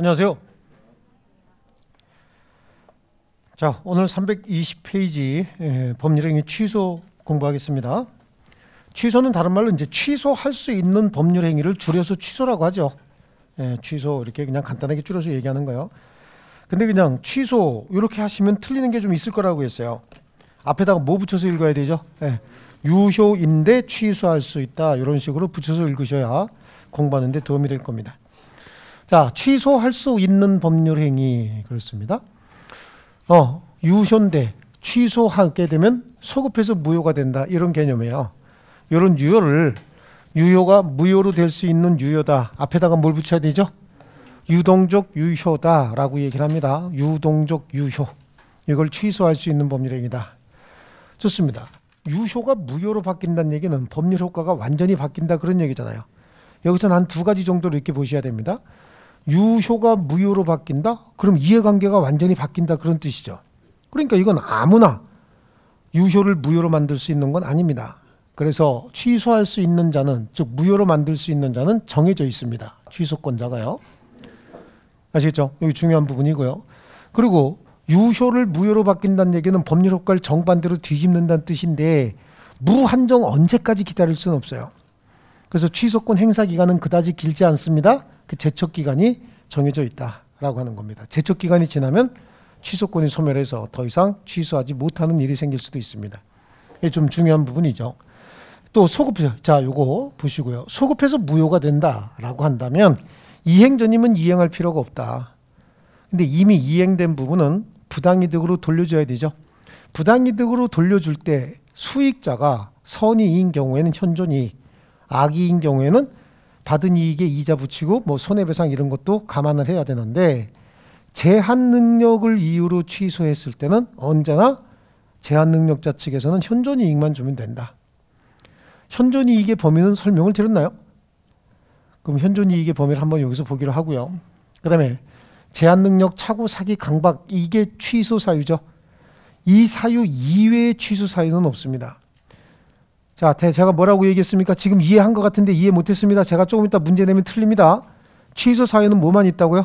안녕하세요. 자, 오늘 320페이지 예, 법률행위 취소 공부하겠습니다. 취소는 다른 말로 이제 취소할 수 있는 법률 행위를 줄여서 취소라고 하죠. 예, 취소 이렇게 그냥 간단하게 줄여서 얘기하는 거예요. 근데 그냥 취소 이렇게 하시면 틀리는 게 좀 있을 거라고 했어요. 앞에다가 뭐 붙여서 읽어야 되죠? 예, 유효인데 취소할 수 있다 이런 식으로 붙여서 읽으셔야 공부하는데 도움이 될 겁니다. 자, 취소할 수 있는 법률 행위 그렇습니다. 어, 유효인데 취소하게 되면 소급해서 무효가 된다 이런 개념이에요. 이런 유효를 유효가 무효로 될 수 있는 유효다. 앞에다가 뭘 붙여야 되죠? 유동적 유효다라고 얘기를 합니다. 유동적 유효. 이걸 취소할 수 있는 법률행위다. 좋습니다. 유효가 무효로 바뀐다는 얘기는 법률 효과가 완전히 바뀐다 그런 얘기잖아요. 여기서 한두 가지 정도로 이렇게 보셔야 됩니다. 유효가 무효로 바뀐다? 그럼 이해관계가 완전히 바뀐다 그런 뜻이죠. 그러니까 이건 아무나 유효를 무효로 만들 수 있는 건 아닙니다. 그래서 취소할 수 있는 자는 즉 무효로 만들 수 있는 자는 정해져 있습니다. 취소권자가요. 아시겠죠? 여기 중요한 부분이고요. 그리고 유효를 무효로 바뀐다는 얘기는 법률 효과를 정반대로 뒤집는다는 뜻인데 무한정 언제까지 기다릴 수는 없어요. 그래서 취소권 행사 기간은 그다지 길지 않습니다. 그 제척 기간이 정해져 있다라고 하는 겁니다. 제척 기간이 지나면 취소권이 소멸해서 더 이상 취소하지 못하는 일이 생길 수도 있습니다. 이게 좀 중요한 부분이죠. 또 소급 자 요거 보시고요. 소급해서 무효가 된다라고 한다면 이행 전임은 이행할 필요가 없다. 근데 이미 이행된 부분은 부당이득으로 돌려줘야 되죠. 부당이득으로 돌려줄 때 수익자가 선의인 경우에는 현존이 악의인 경우에는 받은 이익에 이자 붙이고 뭐 손해배상 이런 것도 감안을 해야 되는데 제한 능력을 이유로 취소했을 때는 언제나 제한 능력자 측에서는 현존 이익만 주면 된다. 현존 이익의 범위는 설명을 드렸나요? 그럼 현존 이익의 범위를 한번 여기서 보기로 하고요. 그다음에 제한 능력 차고 사기 강박 이게 취소 사유죠. 이 사유 이외의 취소 사유는 없습니다. 자, 제가 뭐라고 얘기했습니까? 지금 이해한 것 같은데 이해 못했습니다. 제가 조금 이따 문제 내면 틀립니다. 취소 사유는 뭐만 있다고요?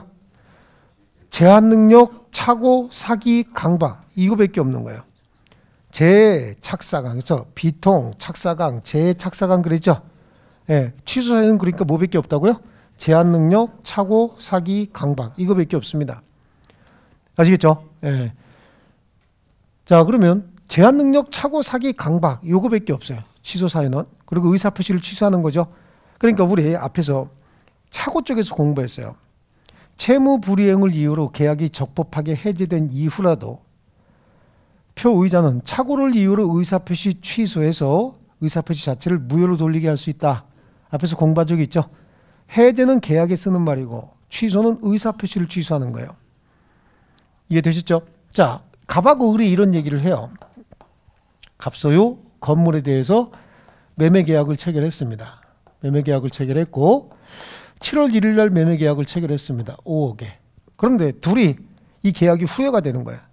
제한 능력, 착오, 사기, 강박 이거밖에 없는 거예요. 재착사강 그렇죠? 비통, 착사강, 재착사강 그랬죠? 예, 취소 사유는 그러니까 뭐밖에 없다고요? 제한 능력, 착오, 사기, 강박 이거밖에 없습니다. 아시겠죠? 예. 자 그러면 제한 능력, 착오, 사기, 강박 이거밖에 없어요. 취소 사유는 그리고 의사 표시를 취소하는 거죠. 그러니까 우리 앞에서 차고 쪽에서 공부했어요. 채무 불이행을 이유로 계약이 적법하게 해제된 이후라도 표의자는 착오를 이유로 의사표시 취소해서 의사표시 자체를 무효로 돌리게 할 수 있다. 앞에서 공부한 적이 있죠. 해제는 계약에 쓰는 말이고 취소는 의사표시를 취소하는 거예요. 이해되셨죠? 자, 갑하고 을이 이런 얘기를 해요. 갑소유 건물에 대해서 매매 계약을 체결했습니다. 매매 계약을 체결했고 7월 1일 날 매매 계약을 체결했습니다. 5억에. 그런데 둘이 이 계약이 후회가 되는 거야.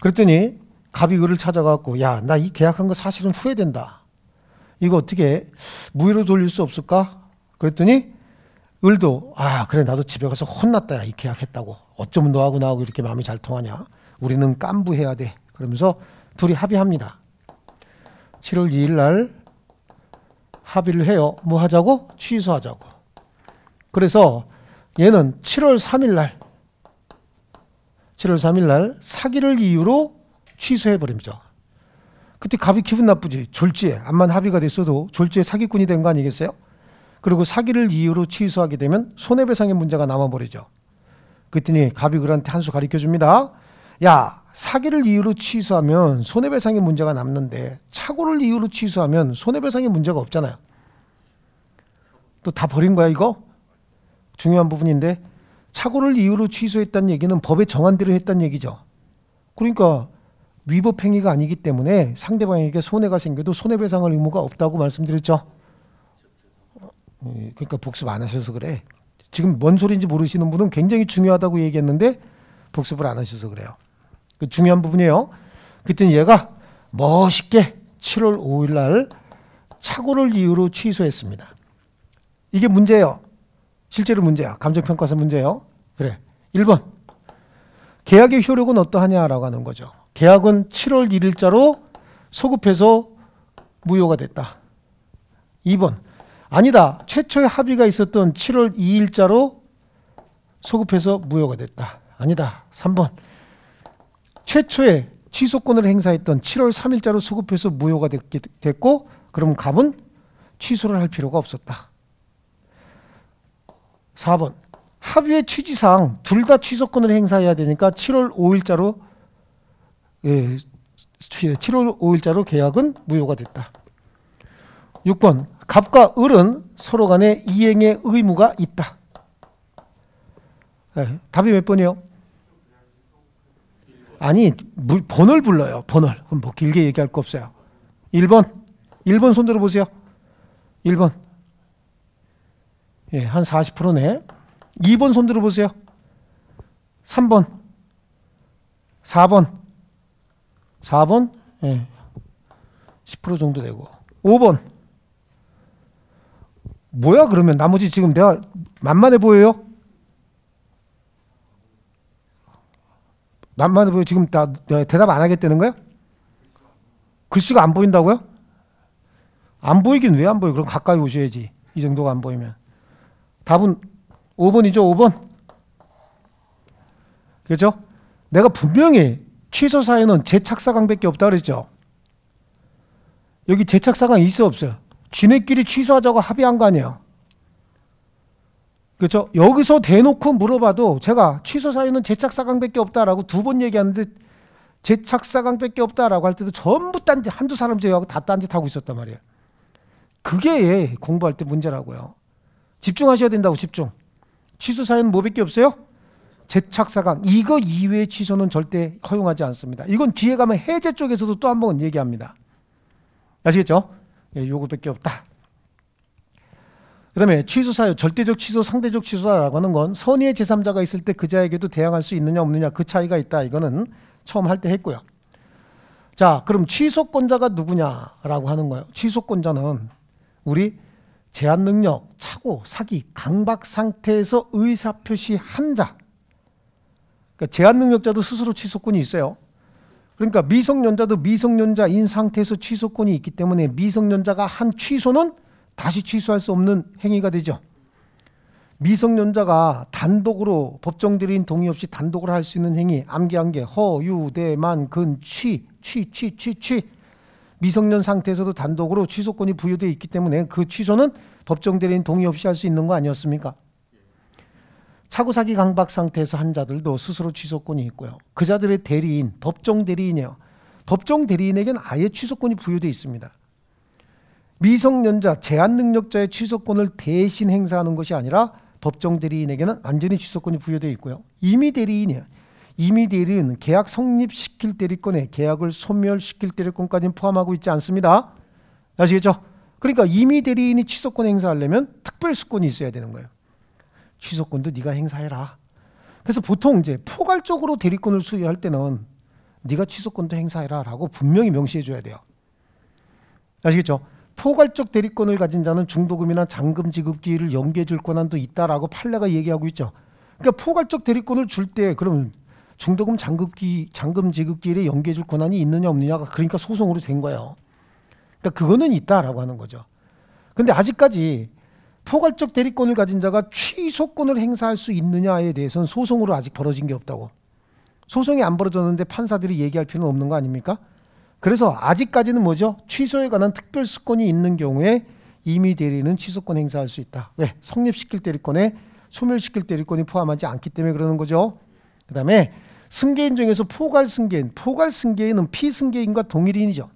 그랬더니 갑이 그를 찾아가고 야, 나 이 계약한 거 사실은 후회된다. 이거 어떻게 무효로 돌릴 수 없을까? 그랬더니 을도 아 그래 나도 집에 가서 혼났다 야, 이 계약했다고 어쩌면 너하고 나하고 이렇게 마음이 잘 통하냐 우리는 깐부해야 돼 그러면서 둘이 합의합니다 7월 2일 날 합의를 해요. 뭐 하자고? 취소하자고. 그래서 얘는 7월 3일 날 7월 3일 날 사기를 이유로 취소해버립니다. 그때 갑이 기분 나쁘지. 졸지에 암만 합의가 됐어도 졸지에 사기꾼이 된 거 아니겠어요? 그리고 사기를 이유로 취소하게 되면 손해배상의 문제가 남아버리죠. 그랬더니 갑이 그한테 한 수 가르쳐 줍니다. 야, 사기를 이유로 취소하면 손해배상의 문제가 남는데 착오를 이유로 취소하면 손해배상의 문제가 없잖아요. 또 다 버린 거야 이거? 중요한 부분인데 착오를 이유로 취소했다는 얘기는 법에 정한 대로 했다는 얘기죠. 그러니까 위법 행위가 아니기 때문에 상대방에게 손해가 생겨도 손해배상할 의무가 없다고 말씀드렸죠. 어, 예, 그러니까 복습 안 하셔서 그래. 지금 뭔 소리인지 모르시는 분은 굉장히 중요하다고 얘기했는데 복습을 안 하셔서 그래요. 그 중요한 부분이에요. 그랬더니 얘가 멋있게 7월 5일 날 착오를 이유로 취소했습니다. 이게 문제예요. 실제로 문제야. 감정평가서 문제예요. 그래. 1번. 계약의 효력은 어떠하냐라고 하는 거죠. 계약은 7월 1일자로 소급해서 무효가 됐다. 2번. 아니다. 최초의 합의가 있었던 7월 2일자로 소급해서 무효가 됐다. 아니다. 3번. 최초의 취소권을 행사했던 7월 3일자로 소급해서 무효가 됐고 그럼 갑은 취소를 할 필요가 없었다. 4번 합의의 취지상 둘 다 취소권을 행사해야 되니까 7월 5일자로 예, 7월 5일자로 계약은 무효가 됐다. 6번 갑과 을은 서로 간에 이행의 의무가 있다. 예, 답이 몇 번이요? 아니, 물, 번호를 불러요. 번호를. 그럼 뭐 길게 얘기할 거 없어요. 1번. 1번 손들어 보세요. 1번. 예, 한 40%네. 2번 손들어 보세요. 3번. 4번. 4번. 예. 10% 정도 되고. 5번. 뭐야 그러면 나머지 지금 내가 만만해 보여요? 남만해 보여 지금 나, 나 대답 안 하겠다는 거야? 글씨가 안 보인다고요? 안 보이긴 왜 안 보여? 그럼 가까이 오셔야지. 이 정도가 안 보이면. 답은 5번이죠, 5번. 그렇죠? 내가 분명히 취소 사유는 재착사강밖에 없다 그랬죠. 여기 재착사강 있어 없어요? 지네끼리 취소하자고 합의한 거 아니에요? 그렇죠? 여기서 대놓고 물어봐도 제가 취소 사유는 제착사강밖에 없다라고 두 번 얘기하는데 제착사강밖에 없다라고 할 때도 전부 딴지 한두 사람 제외하고 다 딴짓하고 있었단 말이에요. 그게 공부할 때 문제라고요. 집중하셔야 된다고 집중. 취소 사유는 뭐밖에 없어요? 제착사강 이거 이외의 취소는 절대 허용하지 않습니다. 이건 뒤에 가면 해제 쪽에서도 또 한 번 얘기합니다. 아시겠죠? 예, 요거밖에 없다. 그다음에 취소 사유, 절대적 취소, 상대적 취소라고 하는 건 선의의 제3자가 있을 때 그자에게도 대항할 수 있느냐 없느냐 그 차이가 있다. 이거는 처음 할 때 했고요. 자, 그럼 취소권자가 누구냐라고 하는 거예요. 취소권자는 우리 제한 능력, 착오, 사기, 강박 상태에서 의사 표시한 자. 그러니까 제한 능력자도 스스로 취소권이 있어요. 그러니까 미성년자도 미성년자인 상태에서 취소권이 있기 때문에 미성년자가 한 취소는 다시 취소할 수 없는 행위가 되죠. 미성년자가 단독으로 법정대인 동의 없이 단독으로 할 수 있는 행위 암기한계 허유대만 근취 취취 취취 미성년 상태에서도 단독으로 취소권이 부여되어 있기 때문에 그 취소는 법정대리인 동의 없이 할 수 있는 거 아니었습니까? 차고사기 강박 상태에서 한 자들도 스스로 취소권이 있고요. 그 자들의 대리인, 법정 대리인이요 법정 대리인에겐 아예 취소권이 부여되어 있습니다. 미성년자 제한 능력자의 취소권을 대신 행사하는 것이 아니라 법정 대리인에게는 안전히 취소권이 부여되어 있고요. 임의 대리인이에요. 임의 대리인은 계약 성립시킬 대리권에 계약을 소멸시킬 대리권까지는 포함하고 있지 않습니다. 아시겠죠? 그러니까 임의 대리인이 취소권 행사하려면 특별수권이 있어야 되는 거예요. 취소권도 네가 행사해라. 그래서 보통 이제 포괄적으로 대리권을 수여할 때는 네가 취소권도 행사해라라고 분명히 명시해 줘야 돼요. 아시겠죠? 포괄적 대리권을 가진 자는 중도금이나 잔금 지급 기회를 연기해 줄 권한도 있다라고 판례가 얘기하고 있죠. 그러니까 포괄적 대리권을 줄 때 그럼 중도금 잔급기, 잔금 지급 기회를 연기해 줄 권한이 있느냐 없느냐가 그러니까 소송으로 된 거예요. 그러니까 그거는 있다라고 하는 거죠. 근데 아직까지 포괄적 대리권을 가진 자가 취소권을 행사할 수 있느냐에 대해서는 소송으로 아직 벌어진 게 없다고. 소송이 안 벌어졌는데 판사들이 얘기할 필요는 없는 거 아닙니까? 그래서 아직까지는 뭐죠? 취소에 관한 특별 수권이 있는 경우에 이미 대리는 취소권 행사할 수 있다. 왜? 성립시킬 대리권에 소멸시킬 대리권이 포함하지 않기 때문에 그러는 거죠. 그 다음에 승계인 중에서 포괄 승계인, 포괄 승계인은 피승계인과 동일인이죠.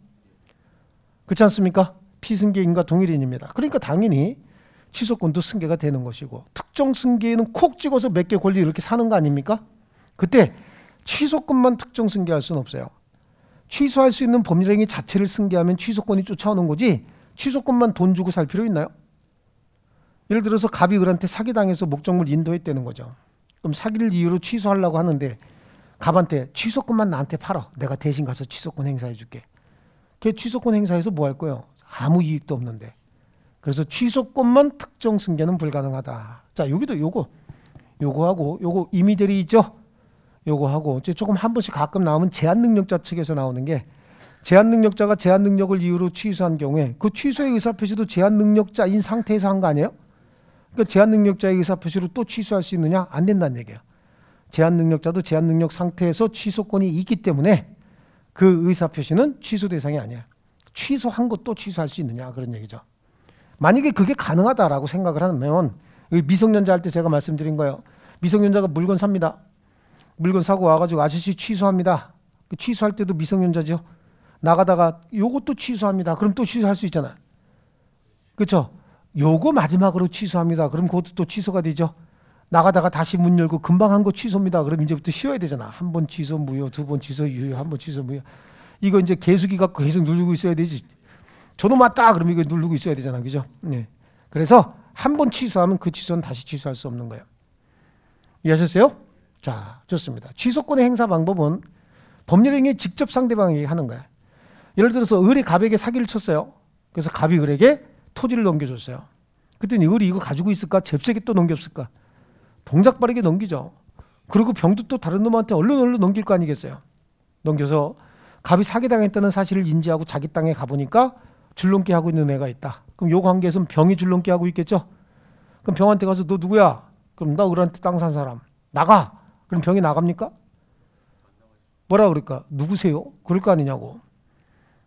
그렇지 않습니까? 피승계인과 동일인입니다. 그러니까 당연히 취소권도 승계가 되는 것이고 특정 승계인은 콕 찍어서 몇 개 권리 이렇게 사는 거 아닙니까? 그때 취소권만 특정 승계할 수는 없어요. 취소할 수 있는 법률행위 자체를 승계하면 취소권이 쫓아오는 거지 취소권만 돈 주고 살 필요 있나요? 예를 들어서 갑이 을한테 사기당해서 목적물 인도했다는 거죠. 그럼 사기를 이유로 취소하려고 하는데 갑한테 취소권만 나한테 팔아. 내가 대신 가서 취소권 행사해 줄게. 걔 취소권 행사해서 뭐 할 거예요? 아무 이익도 없는데. 그래서 취소권만 특정 승계는 불가능하다. 자, 여기도 요거. 요거하고 요거 임의대리 있죠? 요거 하고 조금 한 번씩 가끔 나오면 제한 능력자 측에서 나오는 게 제한 능력자가 제한 능력을 이유로 취소한 경우에 그 취소의 의사 표시도 제한 능력자인 상태에서 한 거 아니에요? 그러니까 제한 능력자의 의사 표시로 또 취소할 수 있느냐? 안 된다는 얘기야. 제한 능력자도 제한 능력 상태에서 취소권이 있기 때문에 그 의사 표시는 취소 대상이 아니야. 취소한 것도 취소할 수 있느냐 그런 얘기죠. 만약에 그게 가능하다라고 생각을 하면 미성년자 할 때 제가 말씀드린 거예요. 미성년자가 물건 삽니다. 물건 사고 와가지고 아저씨 취소합니다. 그 취소할 때도 미성년자죠. 나가다가 요것도 취소합니다. 그럼 또 취소할 수 있잖아. 그렇죠? 요거 마지막으로 취소합니다. 그럼 그것도 또 취소가 되죠. 나가다가 다시 문 열고 금방 한 거 취소입니다. 그럼 이제부터 쉬어야 되잖아. 한 번 취소 무효, 두 번 취소 유효, 한 번 취소 무효. 이거 이제 계수기 갖고 계속 누르고 있어야 되지. 저놈 왔다. 그럼 이거 누르고 있어야 되잖아. 그죠? 네. 그래서 한 번 취소하면 그 취소는 다시 취소할 수 없는 거예요. 이해하셨어요? 자, 좋습니다. 취소권의 행사 방법은 법률행위 직접 상대방에게 하는 거야. 예를 들어서 을이 갑에게 사기를 쳤어요. 그래서 갑이 을에게 토지를 넘겨줬어요. 그랬더니 을이 이거 가지고 있을까? 잽세게 또 넘겼을까? 동작 빠르게 넘기죠. 그리고 병도 또 다른 놈한테 얼른 얼른 넘길 거 아니겠어요? 넘겨서 갑이 사기당했다는 사실을 인지하고 자기 땅에 가보니까 줄넘기 하고 있는 애가 있다. 그럼 요 관계에서는 병이 줄넘기 하고 있겠죠? 그럼 병한테 가서 너 누구야? 그럼 나 을한테 땅 산 사람. 나가! 그럼 병이 나갑니까? 뭐라 그럴까? 누구세요? 그럴 거 아니냐고.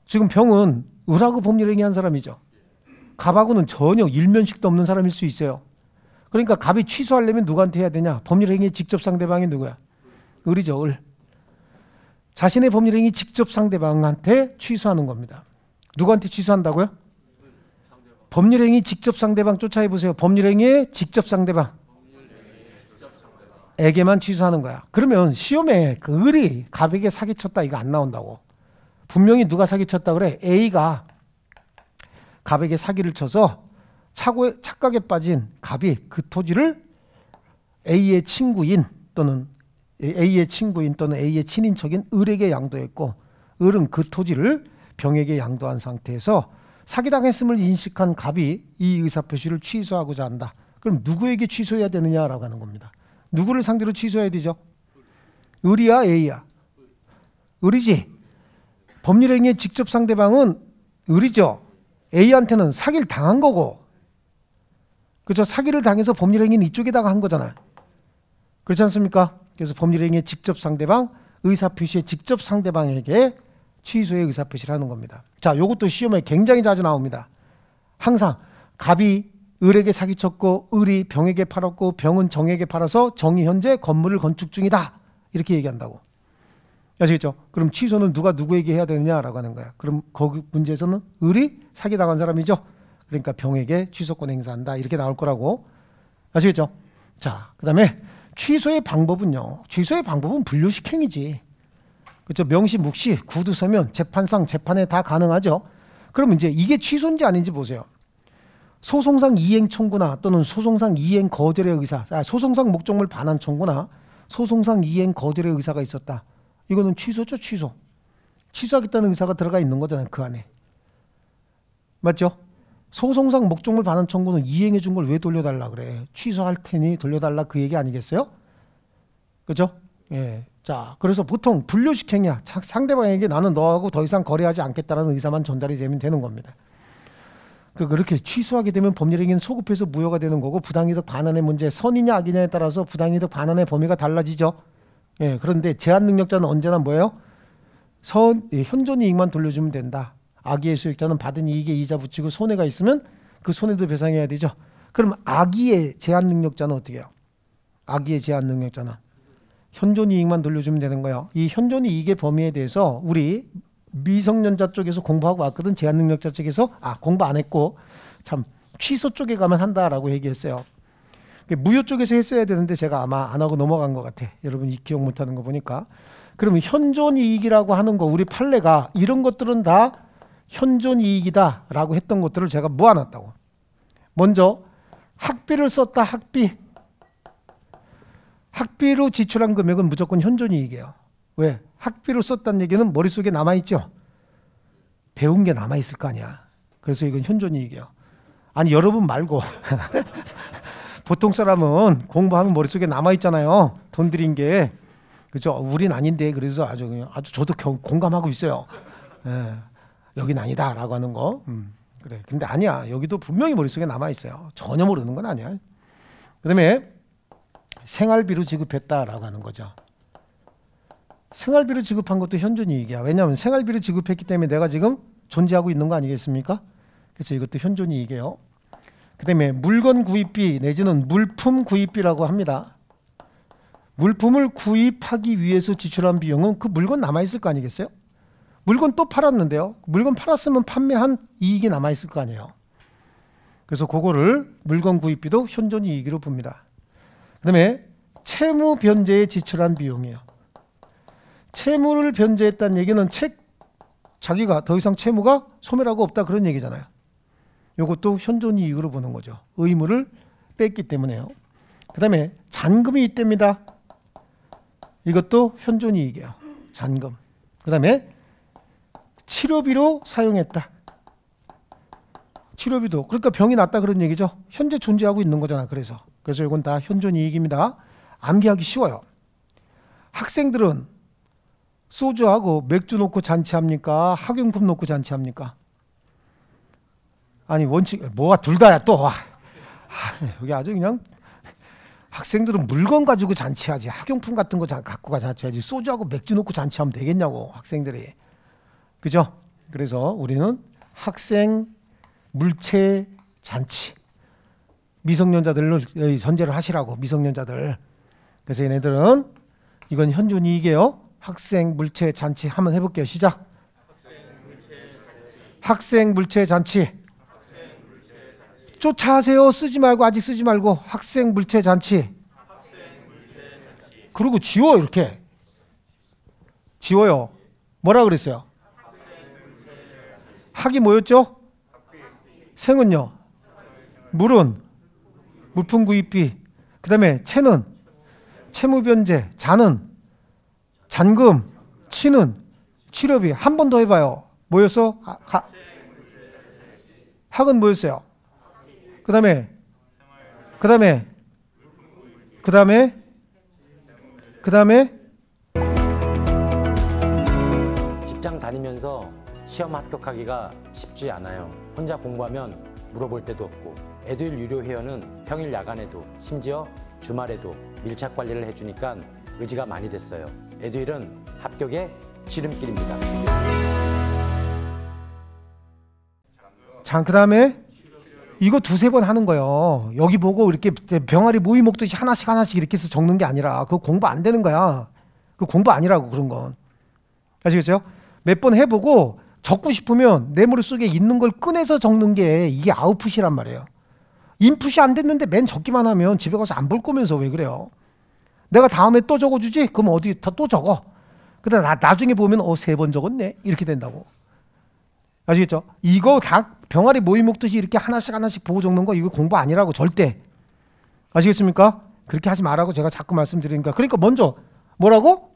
지금 병은 을하고 법률 행위한 사람이죠. 갑하고는 전혀 일면식도 없는 사람일 수 있어요. 그러니까 갑이 취소하려면 누구한테 해야 되냐? 법률 행위의 직접 상대방이 누구야? 을이죠, 을. 자신의 법률 행위 직접 상대방한테 취소하는 겁니다. 누구한테 취소한다고요? 법률 행위 직접 상대방 쫓아해 보세요. 법률 행위의 직접 상대방. 에게만 취소하는 거야. 그러면 시험에 그 을이 갑에게 사기쳤다 이거 안 나온다고. 분명히 누가 사기쳤다 그래. A가 갑에게 사기를 쳐서 착오에, 착각에 빠진 갑이 그 토지를 A의 친구인 또는 A의 친구인 또는 A의 친인척인 을에게 양도했고 을은 그 토지를 병에게 양도한 상태에서 사기당했음을 인식한 갑이 이 의사표시를 취소하고자 한다. 그럼 누구에게 취소해야 되느냐라고 하는 겁니다. 누구를 상대로 취소해야 되죠? 의리야, A야. 의리지. 법률행위의 직접 상대방은 의리죠. A한테는 사기를 당한 거고. 그렇죠. 사기를 당해서 법률행위는 이쪽에다가 한 거잖아요. 그렇지 않습니까? 그래서 법률행위의 직접 상대방, 의사표시의 직접 상대방에게 취소의 의사표시를 하는 겁니다. 자, 요것도 시험에 굉장히 자주 나옵니다. 항상 갑이 을에게 사기쳤고 을이 병에게 팔았고 병은 정에게 팔아서 정이 현재 건물을 건축 중이다. 이렇게 얘기한다고. 아시겠죠? 그럼 취소는 누가 누구에게 해야 되느냐라고 하는 거야. 그럼 거기 문제에서는 을이 사기당한 사람이죠. 그러니까 병에게 취소권 행사한다. 이렇게 나올 거라고. 아시겠죠? 자, 그 다음에 취소의 방법은요. 취소의 방법은 분류식행이지. 그렇죠? 명시, 묵시, 구두 서면, 재판상, 재판에 다 가능하죠. 그럼 이제 이게 취소인지 아닌지 보세요. 소송상 이행 청구나 또는 소송상 이행 거절의 의사, 아, 소송상 목적물 반환 청구나 소송상 이행 거절의 의사가 있었다. 이거는 취소죠, 취소. 취소하겠다는 의사가 들어가 있는 거잖아요, 그 안에. 맞죠? 소송상 목적물 반환 청구는 이행해 준 걸 왜 돌려달라 그래? 취소할 테니 돌려달라 그 얘기 아니겠어요? 그죠? 예. 자, 그래서 보통 분류식 행위야. 상대방에게 나는 너하고 더 이상 거래하지 않겠다라는 의사만 전달이 되면 되는 겁니다. 그 그렇게 취소하게 되면 법률행위는 소급해서 무효가 되는 거고 부당이득 반환의 문제 선이냐 악이냐에 따라서 부당이득 반환의 범위가 달라지죠. 예, 그런데 제한 능력자는 언제나 뭐예요? 선 예, 현존 이익만 돌려주면 된다. 악의의 수익자는 받은 이익에 이자 붙이고 손해가 있으면 그 손해도 배상해야 되죠. 그럼 악의의 제한 능력자는 어떻게 해요? 악의의 제한 능력자는 현존 이익만 돌려주면 되는 거예요. 이 현존 이익의 범위에 대해서 우리 미성년자 쪽에서 공부하고 왔거든 제한 능력자 쪽에서 아 공부 안 했고 참 취소 쪽에 가면 한다라고 얘기했어요. 무효 쪽에서 했어야 되는데 제가 아마 안 하고 넘어간 것 같아. 여러분이 기억 못하는 거 보니까. 그러면 현존 이익이라고 하는 거 우리 판례가 이런 것들은 다 현존 이익이다라고 했던 것들을 제가 모아놨다고. 먼저 학비를 썼다 학비. 학비로 지출한 금액은 무조건 현존 이익이에요. 왜? 학비로 썼다는 얘기는 머릿속에 남아있죠? 배운 게 남아있을 거 아니야. 그래서 이건 현존이익이야. 아니, 여러분 말고. 보통 사람은 공부하면 머릿속에 남아있잖아요. 돈 들인 게. 그죠? 우린 아닌데, 그래서 아주 그냥, 아주 저도 경, 공감하고 있어요. 예, 여긴 아니다. 라고 하는 거. 음, 그래. 근데 아니야. 여기도 분명히 머릿속에 남아있어요. 전혀 모르는 건 아니야. 그 다음에 생활비로 지급했다라고 하는 거죠. 생활비를 지급한 것도 현존 이익이야. 왜냐하면 생활비를 지급했기 때문에 내가 지금 존재하고 있는 거 아니겠습니까? 그래서 이것도 현존 이익이에요. 그다음에 물건 구입비 내지는 물품 구입비라고 합니다. 물품을 구입하기 위해서 지출한 비용은 그 물건 남아 있을 거 아니겠어요? 물건 또 팔았는데요. 물건 팔았으면 판매한 이익이 남아 있을 거 아니에요. 그래서 그거를 물건 구입비도 현존 이익으로 봅니다. 그다음에 채무 변제에 지출한 비용이에요. 채무를 변제했다는 얘기는 책 자기가 더 이상 채무가 소멸하고 없다 그런 얘기잖아요. 이것도 현존이 익으로 보는 거죠. 의무를 뺐기 때문에요. 그 다음에 잔금이 있답니다. 이것도 현존이 익이에요 잔금. 그 다음에 치료비로 사용했다. 치료비도 그러니까 병이 났다 그런 얘기죠. 현재 존재하고 있는 거잖아. 그래서 그래서 이건 다 현존 이익입니다. 암기하기 쉬워요. 학생들은 소주하고 맥주 놓고 잔치합니까? 학용품 놓고 잔치합니까? 아니 원칙 뭐가 둘 다야 또 와. 아, 여기 아주 그냥 학생들은 물건 가지고 잔치하지 학용품 같은 거 갖고 가 잔치하지 소주하고 맥주 놓고 잔치하면 되겠냐고 학생들이 그죠? 그래서 우리는 학생 물체 잔치 미성년자들을 전제를 하시라고 미성년자들 그래서 얘네들은 이건 현존 이익이에요 학생 물체 잔치 한번 해볼게요. 시작. 학생 물체 잔치. 쫓아하세요. 쓰지 말고 아직 쓰지 말고 학생, 물체, 잔치. 그리고 지워 이렇게. 지워요. 뭐라 그랬어요? 학이 뭐였죠? 생은요. 물은 물품 구입비. 그다음에 채는 채무 변제, 자는 잔금, 치는, 치료비 한 번 더 해봐요. 뭐였어? 하, 하. 학은 뭐였어요? 그 다음에, 그 다음에, 그 다음에, 그 다음에, 직장 다니면서 시험 합격하기가 쉽지 않아요. 혼자 공부하면 물어볼 데도 없고, 애들 유료 회원은 평일 야간에도, 심지어 주말에도 밀착 관리를 해주니까 의지가 많이 됐어요. 에듀일은 합격의 지름길입니다. 자, 그 다음에 이거 두세 번 하는 거예요. 여기 보고 이렇게 병아리 모이 먹듯이 하나씩 하나씩 이렇게 해서 적는 게 아니라 그거 공부 안 되는 거야. 그 공부 아니라고 그런 건. 아시겠죠? 몇 번 해보고 적고 싶으면 내 머릿속에 있는 걸 꺼내서 적는 게 이게 아웃풋이란 말이에요. 인풋이 안 됐는데 맨 적기만 하면 집에 가서 안 볼 거면서 왜 그래요? 내가 다음에 또 적어주지? 그럼 어디 또 적어. 근데 나, 나중에 보면 어, 세 번 적었네. 이렇게 된다고. 아시겠죠? 이거 다 병아리 모임 먹듯이 이렇게 하나씩 하나씩 보고 적는 거 이거 공부 아니라고 절대. 아시겠습니까? 그렇게 하지 말라고 제가 자꾸 말씀드리니까. 그러니까 먼저 뭐라고?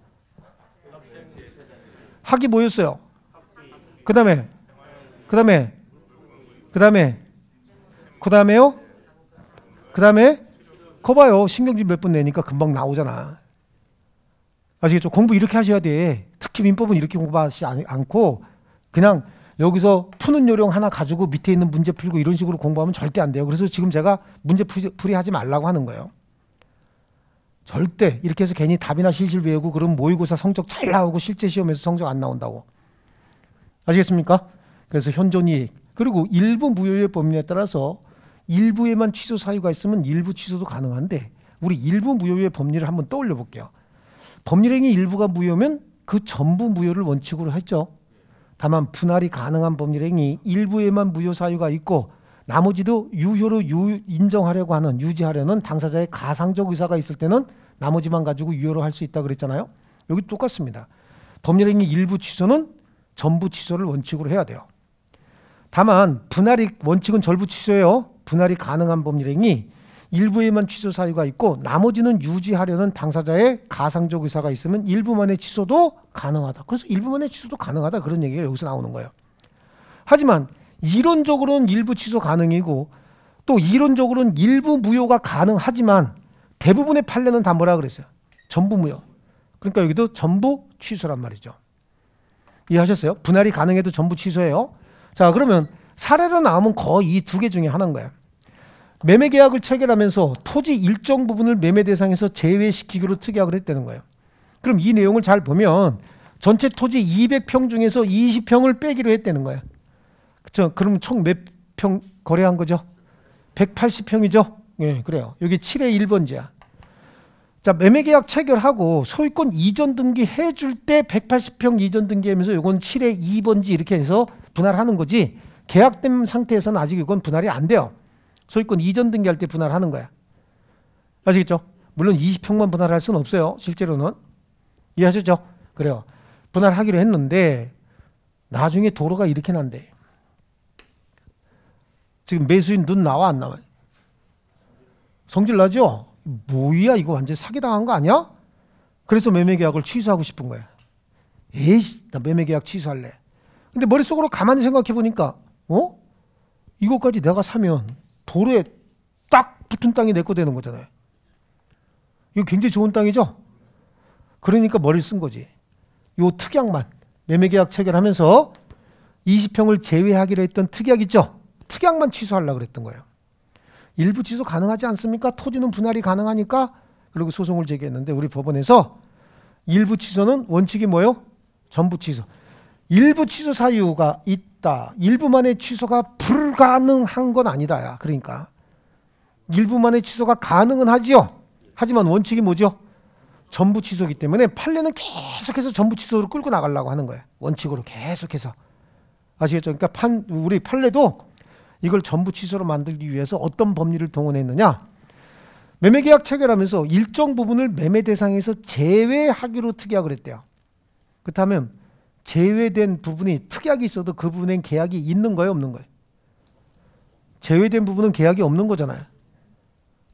학이 모였어요그 다음에 그 다음에 그 다음에 그 다음에요? 그 다음에 거봐요. 신경질 몇번 내니까 금방 나오잖아. 아시겠죠? 공부 이렇게 하셔야 돼. 특히 민법은 이렇게 공부하지 않고 그냥 여기서 푸는 요령 하나 가지고 밑에 있는 문제 풀고 이런 식으로 공부하면 절대 안 돼요. 그래서 지금 제가 문제 풀이 하지 말라고 하는 거예요. 절대 이렇게 해서 괜히 답이나 실실 외우고 그럼 모의고사 성적 잘 나오고 실제 시험에서 성적 안 나온다고. 아시겠습니까? 그래서 현존이 그리고 일부 무효의 범위에 따라서 일부에만 취소 사유가 있으면 일부 취소도 가능한데 우리 일부 무효의 법률을 한번 떠올려 볼게요. 법률행위 일부가 무효면 그 전부 무효를 원칙으로 했죠. 다만 분할이 가능한 법률행위 일부에만 무효 사유가 있고 나머지도 유효로 유, 인정하려고 하는 유지하려는 당사자의 가상적 의사가 있을 때는 나머지만 가지고 유효로 할 수 있다 그랬잖아요. 여기 똑같습니다. 법률행위 일부 취소는 전부 취소를 원칙으로 해야 돼요. 다만 분할이 원칙은 절부 취소예요. 분할이 가능한 법률행위 일부에만 취소 사유가 있고 나머지는 유지하려는 당사자의 가상적 의사가 있으면 일부만의 취소도 가능하다. 그래서 일부만의 취소도 가능하다 그런 얘기가 여기서 나오는 거예요. 하지만 이론적으로는 일부 취소 가능이고 또 이론적으로는 일부 무효가 가능하지만 대부분의 판례는 다 뭐라 그랬어요? 전부 무효. 그러니까 여기도 전부 취소란 말이죠. 이해하셨어요? 분할이 가능해도 전부 취소해요. 자, 그러면 사례로 나오면 거의 이 두 개 중에 하나인 거야. 매매 계약을 체결하면서 토지 일정 부분을 매매 대상에서 제외시키기로 특약을 했다는 거예요. 그럼 이 내용을 잘 보면 전체 토지 200평 중에서 20평을 빼기로 했다는 거야. 그렇죠? 그럼 총 몇 평 거래한 거죠? 180평이죠? 예, 그래요. 여기 7의 1번지야. 자, 매매 계약 체결하고 소유권 이전 등기 해줄 때 180평 이전 등기하면서 이건 7의 2번지 이렇게 해서 분할하는 거지. 계약된 상태에서는 아직 이건 분할이 안 돼요. 소유권 이전 등기할 때 분할하는 거야. 아시겠죠? 물론 20평만 분할할 수는 없어요. 실제로는. 이해하셨죠? 그래요. 분할하기로 했는데 나중에 도로가 이렇게 난대. 지금 매수인 눈 나와 안 나와? 성질 나죠? 뭐야 이거 완전 사기당한 거 아니야? 그래서 매매계약을 취소하고 싶은 거야. 에이씨 나 매매계약 취소할래. 근데 머릿속으로 가만히 생각해 보니까 어? 이것까지 내가 사면 도로에딱 붙은 땅이 내 거 되는 거잖아요. 이거 굉장히 좋은 땅이죠? 그러니까 머리를 쓴 거지. 요 특약만 매매계약 체결하면서 20평을 제외하기로 했던 특약 있죠? 특약만 취소하려고 그랬던 거예요. 일부 취소 가능하지 않습니까? 토지는 분할이 가능하니까 그리고 소송을 제기했는데 우리 법원에서 일부 취소는 원칙이 뭐요? 전부 취소. 일부 취소 사유가 있다 없다. 일부만의 취소가 불가능한 건아니다 그러니까 일부만의 취소가 가능은 하지요. 하지만 원칙이 뭐죠? 전부 취소기 때문에 판례는 계속해서 전부 취소로 끌고 나가려고 하는 거예요. 원칙으로 계속해서 아시겠죠? 그러니까 판 우리 판례도 이걸 전부 취소로 만들기 위해서 어떤 법리를 동원했느냐? 매매계약 체결하면서 일정 부분을 매매 대상에서 제외하기로 특약을 했대요. 그렇다면 제외된 부분이 특약이 있어도 그 부분엔 계약이 있는 거예요, 없는 거예요? 제외된 부분은 계약이 없는 거잖아요.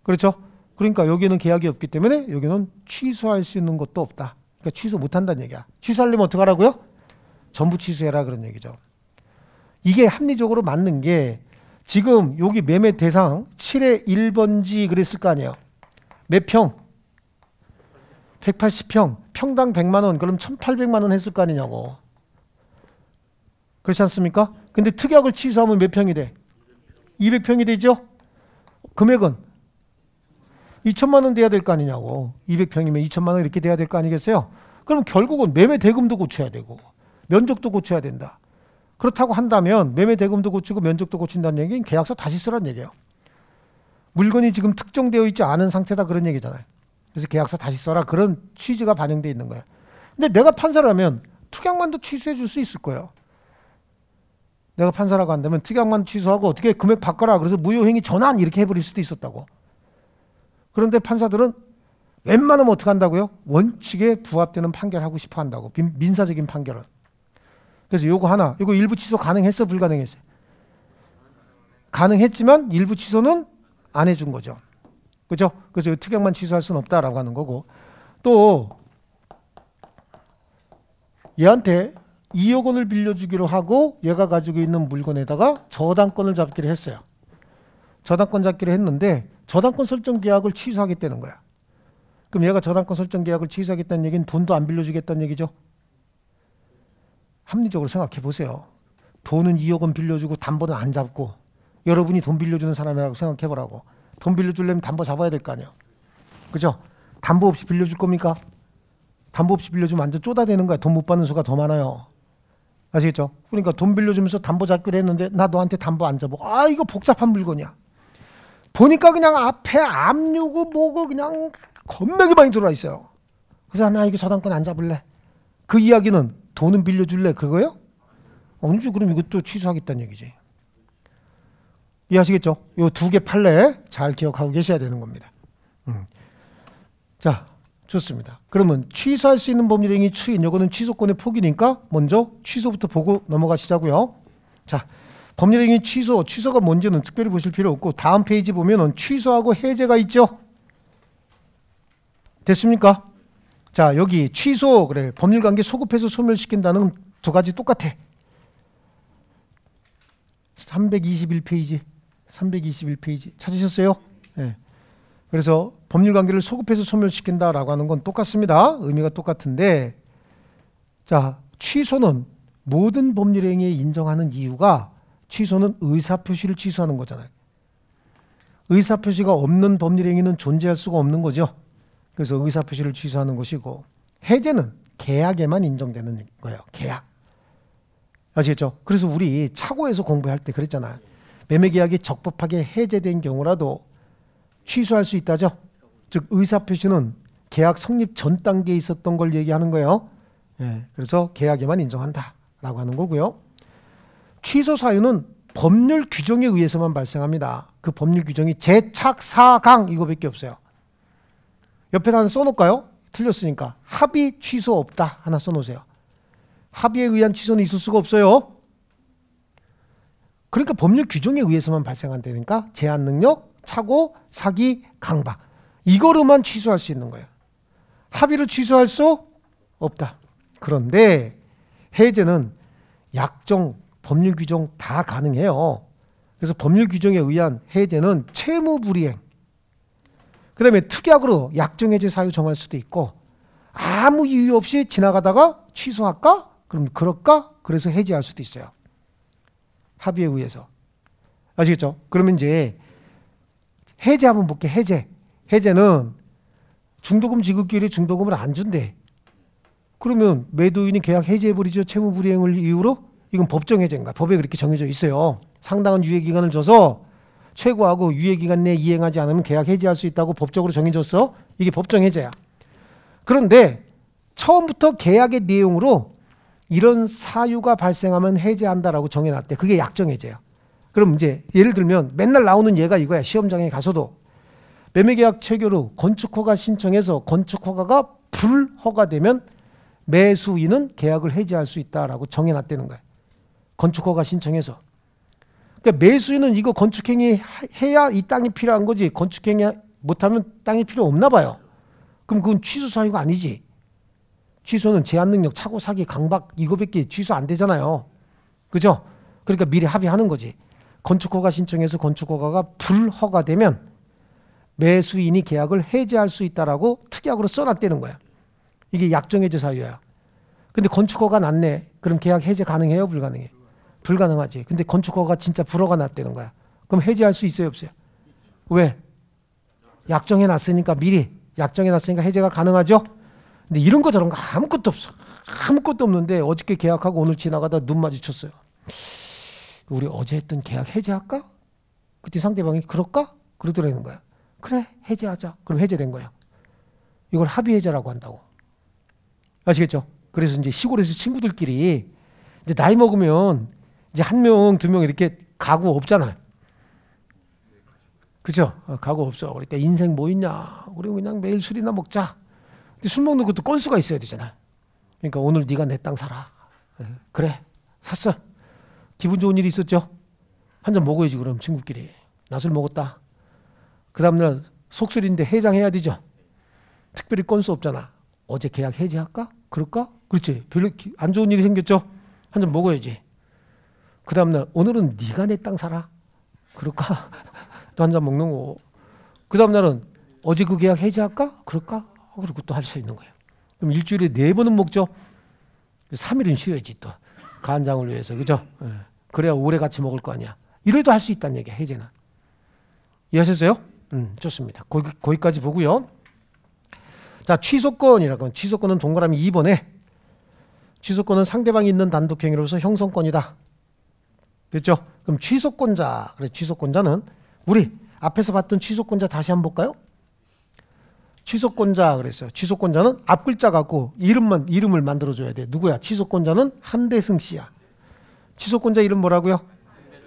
그렇죠? 그러니까 여기는 계약이 없기 때문에 여기는 취소할 수 있는 것도 없다. 그러니까 취소 못 한다는 얘기야. 취소하려면 어떡하라고요? 전부 취소해라 그런 얘기죠. 이게 합리적으로 맞는 게 지금 여기 매매 대상 7의 1번지 그랬을 거 아니에요. 몇 평? 180평. 평당 100만 원. 그럼 1800만 원 했을 거 아니냐고. 그렇지 않습니까? 근데 특약을 취소하면 몇 평이 돼? 200평이 되죠? 금액은 2천만 원 돼야 될 거 아니냐고. 200평이면 2천만 원 이렇게 돼야 될 거 아니겠어요? 그럼 결국은 매매 대금도 고쳐야 되고 면적도 고쳐야 된다. 그렇다고 한다면 매매 대금도 고치고 면적도 고친다는 얘기는 계약서 다시 쓰라는 얘기예요. 물건이 지금 특정되어 있지 않은 상태다 그런 얘기잖아요. 그래서 계약서 다시 써라 그런 취지가 반영되어 있는 거예요. 근데 내가 판사라면 특약만도 취소해 줄 수 있을 거예요. 내가 판사라고 한다면 특약만 취소하고 어떻게 금액 바꿔라 그래서 무효행위 전환 이렇게 해버릴 수도 있었다고. 그런데 판사들은 웬만하면 어떻게 한다고요? 원칙에 부합되는 판결하고 싶어 한다고. 민사적인 판결은. 그래서 요거 하나, 요거 일부 취소 가능했어, 불가능했어? 가능했지만 일부 취소는 안 해준 거죠. 그죠? 그래서 특약만 취소할 수는 없다라고 하는 거고. 또, 얘한테 2억 원을 빌려주기로 하고 얘가 가지고 있는 물건에다가 저당권을 잡기로 했어요. 저당권 잡기로 했는데 저당권 설정 계약을 취소하겠다는 거야. 그럼 얘가 저당권 설정 계약을 취소하겠다는 얘기는 돈도 안 빌려주겠다는 얘기죠. 합리적으로 생각해 보세요. 돈은 2억 원 빌려주고 담보는 안 잡고 여러분이 돈 빌려주는 사람이라고 생각해 보라고. 돈 빌려주려면 담보 잡아야 될 거아니에요 그죠? 담보 없이 빌려줄 겁니까? 담보 없이 빌려주면 완전 쪼다되는 거야. 돈 못 받는 수가 더 많아요. 아시겠죠? 그러니까 돈 빌려주면서 담보 잡기로 했는데 나 너한테 담보 안 잡아. 아 이거 복잡한 물건이야. 보니까 그냥 앞에 압류고 뭐고 그냥 겁나게 많이 들어와 있어요. 그래서 나 이거 저당권 안 잡을래. 그 이야기는 돈은 빌려줄래 그거요? 언제 그럼 이것도 취소하겠다는 얘기지. 이해하시겠죠? 요두개 팔래 잘 기억하고 계셔야 되는 겁니다. 음. 자, 좋습니다. 그러면 취소할 수 있는 법률행위 추인, 요거는 취소권의 포기니까 먼저 취소부터 보고 넘어가시자고요. 자, 법률행위 취소, 취소가 뭔지는 특별히 보실 필요 없고 다음 페이지 보면 취소하고 해제가 있죠. 됐습니까? 자, 여기 취소, 그래. 법률관계 소급해서 소멸시킨다는 두 가지 똑같아. 321페이지, 321페이지 찾으셨어요? 네. 그래서 법률 관계를 소급해서 소멸시킨다라고 하는 건 똑같습니다. 의미가 똑같은데 자, 취소는 모든 법률 행위에 인정하는 이유가 취소는 의사 표시를 취소하는 거잖아요. 의사 표시가 없는 법률 행위는 존재할 수가 없는 거죠. 그래서 의사 표시를 취소하는 것이고 해제는 계약에만 인정되는 거예요. 계약. 아시겠죠? 그래서 우리 차고에서 공부할 때 그랬잖아요. 매매 계약이 적법하게 해제된 경우라도 취소할 수 있다죠. 즉 의사표시는 계약 성립 전 단계에 있었던 걸 얘기하는 거예요. 예, 그래서 계약에만 인정한다라고 하는 거고요. 취소 사유는 법률 규정에 의해서만 발생합니다. 그 법률 규정이 제착 사강 이거밖에 없어요. 옆에 하나 써놓을까요? 틀렸으니까 합의 취소 없다 하나 써놓으세요. 합의에 의한 취소는 있을 수가 없어요. 그러니까 법률 규정에 의해서만 발생한다니까 제한 능력 차고, 사기, 강박. 이거로만 취소할 수 있는 거예요. 합의로 취소할 수 없다. 그런데 해제는 약정, 법률 규정 다 가능해요. 그래서 법률 규정에 의한 해제는 채무 불이행. 그 다음에 특약으로 약정 해제 사유 정할 수도 있고 아무 이유 없이 지나가다가 취소할까? 그럼 그럴까? 그래서 해제할 수도 있어요. 합의에 의해서. 아시겠죠? 그러면 이제 해제 한번 볼게. 해제. 해제는 중도금 지급기일에 중도금을 안 준대. 그러면 매도인이 계약 해제해버리죠. 채무불이행을 이유로 이건 법정 해제인가. 법에 그렇게 정해져 있어요. 상당한 유예기간을 줘서 최고하고 유예기간 내에 이행하지 않으면 계약 해제할 수 있다고 법적으로 정해졌어. 이게 법정 해제야. 그런데 처음부터 계약의 내용으로 이런 사유가 발생하면 해제한다라고 정해놨대. 그게 약정 해제야. 그럼 이제 예를 들면 맨날 나오는 얘가 이거야. 시험장에 가서도 매매계약 체결후 건축허가 신청해서 건축허가가 불허가되면 매수인은 계약을 해지할 수 있다라고 정해놨다는 거예요. 건축허가 신청해서. 그러니까 매수인은 이거 건축행위 해야 이 땅이 필요한 거지 건축행위 못하면 땅이 필요 없나 봐요. 그럼 그건 취소 사유가 아니지. 취소는 제한 능력, 착오, 사기, 강박 이거밖에 취소 안 되잖아요. 그죠? 그러니까 미리 합의하는 거지. 건축허가 신청해서 건축허가가 불허가되면 매수인이 계약을 해제할 수 있다라고 특약으로 써놨다는 거야. 이게 약정해제 사유야. 근데 건축허가 났네. 그럼 계약 해제 가능해요? 불가능해? 불가능하지. 근데 건축허가 진짜 불허가 났다는 거야. 그럼 해제할 수 있어요? 없어요? 왜? 약정해 놨으니까 미리 약정해 놨으니까 해제가 가능하죠? 근데 이런 거 저런 거 아무것도 없어. 아무것도 없는데 어저께 계약하고 오늘 지나가다 눈 마주쳤어요. 우리 어제 했던 계약 해지할까? 그때 상대방이 그럴까? 그러더라는 거야. 그래, 해제하자. 그럼 해제된 거야. 이걸 합의해제라고 한다고. 아시겠죠? 그래서 이제 시골에서 친구들끼리 이제 나이 먹으면 이제 한 명, 두 명 이렇게 가구 없잖아요. 그죠? 어, 가구 없어. 그러니까 인생 뭐 있냐? 우리 그냥 매일 술이나 먹자. 근데 술 먹는 것도 건수가 있어야 되잖아. 그러니까 오늘 네가 내 땅 사라. 그래, 샀어. 기분 좋은 일이 있었죠? 한 잔 먹어야지 그럼 친구끼리. 낯을 먹었다. 그 다음날 속술인데 해장해야 되죠. 특별히 건수 없잖아. 어제 계약 해지할까? 그럴까? 그렇지. 별로 안 좋은 일이 생겼죠. 한 잔 먹어야지. 그 다음날 오늘은 네가 내땅 사라. 그럴까? 또 한 잔 먹는 거. 그 다음날은 어제 그 계약 해지할까? 그럴까? 그리고 또 할 수 있는 거예요. 그럼 일주일에 네 번은 먹죠. 3일은 쉬어야지 또. 간장을 위해서. 그죠? 예. 그래야 오래 같이 먹을 거 아니야. 이래도 할 수 있다는 얘기야, 해제나 이해하셨어요? 음, 좋습니다. 거기, 거기까지 보고요. 자, 취소권이라고. 취소권은 동그라미 2번에 취소권은 상대방이 있는 단독행위로서 형성권이다. 됐죠? 그럼 취소권자, 그래, 취소권자는 우리 앞에서 봤던 취소권자 다시 한번 볼까요? 취소권자 그랬어요. 취소권자는 앞글자 갖고 이름만 이름을 만들어 줘야 돼. 누구야? 취소권자는 한대승 씨야. 지속권자 이름 뭐라고요?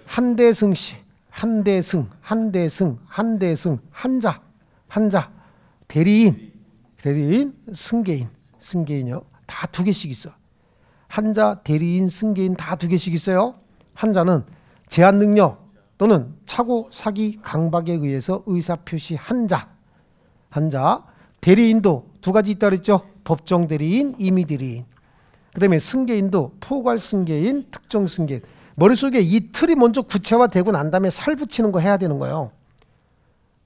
한대승 씨. 한대승, 한대승, 한대승, 한자, 한자, 대리인, 대리인, 승계인, 승계인요. 다 두 개씩 있어. 한자, 대리인, 승계인 다 두 개씩 있어요. 한자는 제한 능력 또는 차고, 사기, 강박에 의해서 의사표시 한자. 한자, 대리인도 두 가지 있다 그랬죠. 법정 대리인, 임의 대리인. 그 다음에 승계인도 포괄 승계인, 특정 승계인. 머릿속에 이 틀이 먼저 구체화되고 난 다음에 살 붙이는 거 해야 되는 거예요.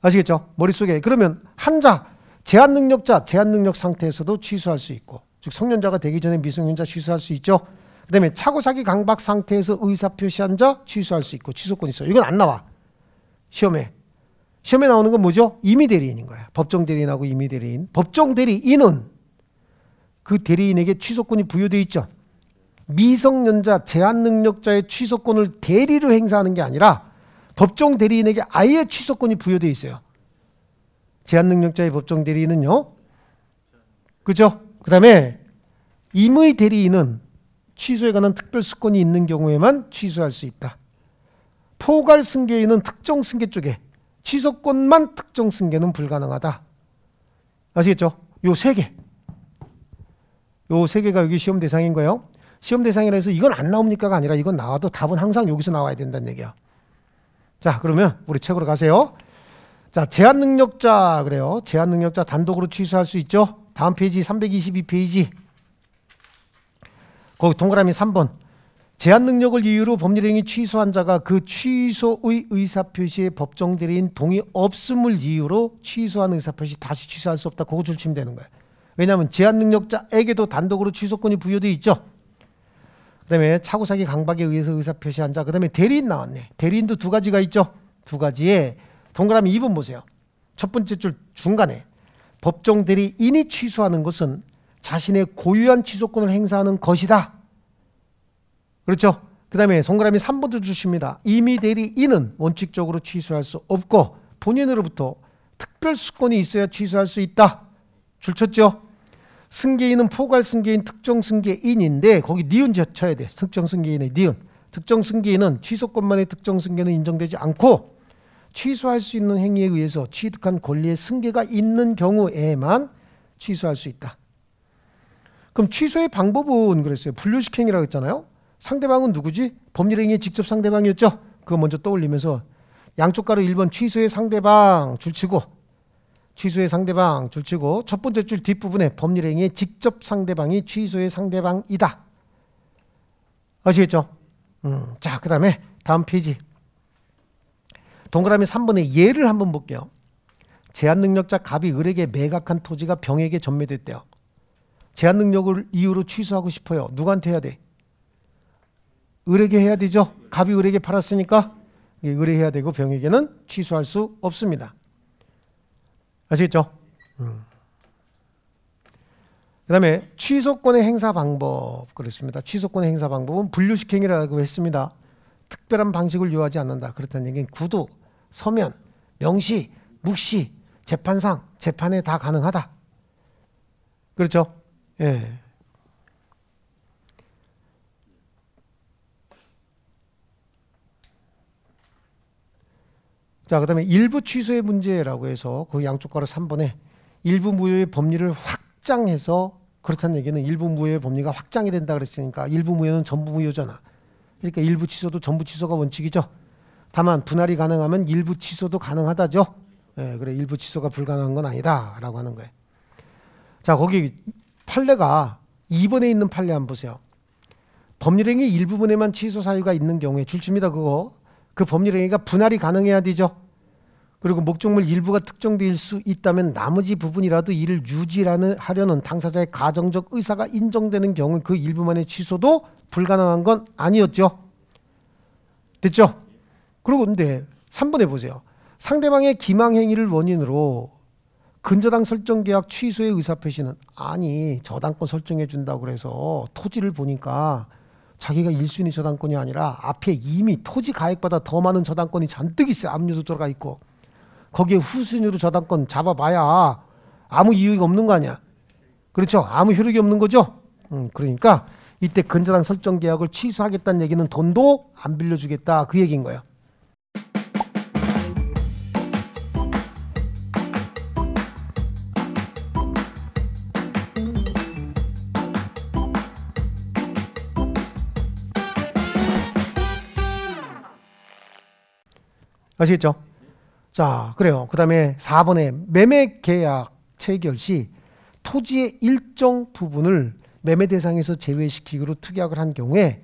아시겠죠? 머릿속에. 그러면 한자, 제한 능력자, 제한 능력 상태에서도 취소할 수 있고, 즉 성년자가 되기 전에 미성년자 취소할 수 있죠. 그 다음에 차고 사기 강박 상태에서 의사표시한 자 취소할 수 있고, 취소권 있어요. 이건 안 나와. 시험에. 시험에 나오는 건 뭐죠? 임의 대리인인 거야. 법정 대리인하고 임의 대리인. 법정 대리인은 그 대리인에게 취소권이 부여되어 있죠. 미성년자 제한 능력자의 취소권을 대리로 행사하는 게 아니라 법정 대리인에게 아예 취소권이 부여되어 있어요. 제한 능력자의 법정 대리인은요. 그죠? 그 다음에 임의 대리인은 취소에 관한 특별 수권이 있는 경우에만 취소할 수 있다. 포괄 승계인은 특정 승계 쪽에 취소권만 특정 승계는 불가능하다. 아시겠죠? 요 세 개. 요세 개가 여기 시험 대상인 거예요. 시험 대상이라 해서 이건 안 나옵니까가 아니라 이건 나와도 답은 항상 여기서 나와야 된다는 얘기야. 자, 그러면 우리 책으로 가세요. 자, 제한 능력자 그래요. 제한 능력자 단독으로 취소할 수 있죠. 다음 페이지 322페이지. 거기 동그라미 3번. 제한 능력을 이유로 법률행위 취소한 자가 그 취소의 의사표시에 법정 대리인 동의 없음을 이유로 취소한 의사표시 다시 취소할 수 없다. 그거 줄치면 되는 거예요. 왜냐하면 제한능력자에게도 단독으로 취소권이 부여돼 있죠. 그 다음에 차고사기 강박에 의해서 의사표시한 자. 그 다음에 대리인 나왔네. 대리인도 두 가지가 있죠. 두 가지에 동그라미 2번 보세요. 첫 번째 줄 중간에 법정 대리인이 취소하는 것은 자신의 고유한 취소권을 행사하는 것이다. 그렇죠? 그 다음에 동그라미 3번도 주십니다. 이미 대리인은 원칙적으로 취소할 수 없고 본인으로부터 특별 수권이 있어야 취소할 수 있다. 줄 쳤죠? 승계인은 포괄 승계인 특정 승계인인데 거기 니은 제쳐야 돼. 특정 승계인의 니은. 특정 승계인은 취소권만의 특정 승계는 인정되지 않고 취소할 수 있는 행위에 의해서 취득한 권리의 승계가 있는 경우에만 취소할 수 있다. 그럼 취소의 방법은 그랬어요. 분류식행위라고 했잖아요. 상대방은 누구지? 법률행위의 직접 상대방이었죠. 그거 먼저 떠올리면서 양쪽 가로 1번 취소의 상대방 줄치고 취소의 상대방 줄치고 첫 번째 줄 뒷부분에 법률 행위의 직접 상대방이 취소의 상대방이다. 아시겠죠? 음, 자, 그 다음에 다음 페이지. 동그라미 3번의 예를 한번 볼게요. 제한 능력자 갑이 을에게 매각한 토지가 병에게 전매됐대요. 제한 능력을 이유로 취소하고 싶어요. 누구한테 해야 돼? 을에게 해야 되죠. 갑이 을에게 팔았으니까 을에 게 해야 되고 병에게는 취소할 수 없습니다. 아시겠죠? 음. 그 다음에 취소권의 행사 방법 그렇습니다. 취소권의 행사 방법은 분류식행이라고 했습니다. 특별한 방식을 요하지 않는다. 그렇다는 얘기는 구두, 서면, 명시, 묵시, 재판상, 재판에 다 가능하다. 그렇죠? 예. 자, 그 다음에 일부 취소의 문제라고 해서 그 양쪽 가로 3번에 일부 무효의 법리를 확장해서 그렇다는 얘기는 일부 무효의 법리가 확장이 된다 그랬으니까 일부 무효는 전부 무효잖아. 그러니까 일부 취소도 전부 취소가 원칙이죠. 다만 분할이 가능하면 일부 취소도 가능하다죠. 예, 그래 일부 취소가 불가능한 건 아니다라고 하는 거예요. 자, 거기 판례가 2번에 있는 판례 한번 보세요. 법률행위 일부분에만 취소 사유가 있는 경우에 줄칩니다 그거 그 법률 행위가 분할이 가능해야 되죠. 그리고 목적물 일부가 특정될 수 있다면 나머지 부분이라도 이를 유지하는 하려는 당사자의 가정적 의사가 인정되는 경우 그 일부만의 취소도 불가능한 건 아니었죠. 됐죠? 그리고 근데 3번 해보세요. 상대방의 기망 행위를 원인으로 근저당 설정 계약 취소의 의사 표시는 아니 저당권 설정해 준다고 그래서 토지를 보니까 자기가 1순위 저당권이 아니라 앞에 이미 토지 가액보다 더 많은 저당권이 잔뜩 있어 압류도 들어가 있고 거기에 후순위로 저당권 잡아봐야 아무 이유가 없는 거 아니야. 그렇죠? 아무 효력이 없는 거죠. 음, 그러니까 이때 근저당 설정 계약을 취소하겠다는 얘기는 돈도 안 빌려주겠다 그 얘기인 거예요. 아시겠죠? 자, 그래요. 그 다음에 4번에 매매 계약 체결 시 토지의 일정 부분을 매매 대상에서 제외시키기로 특약을 한 경우에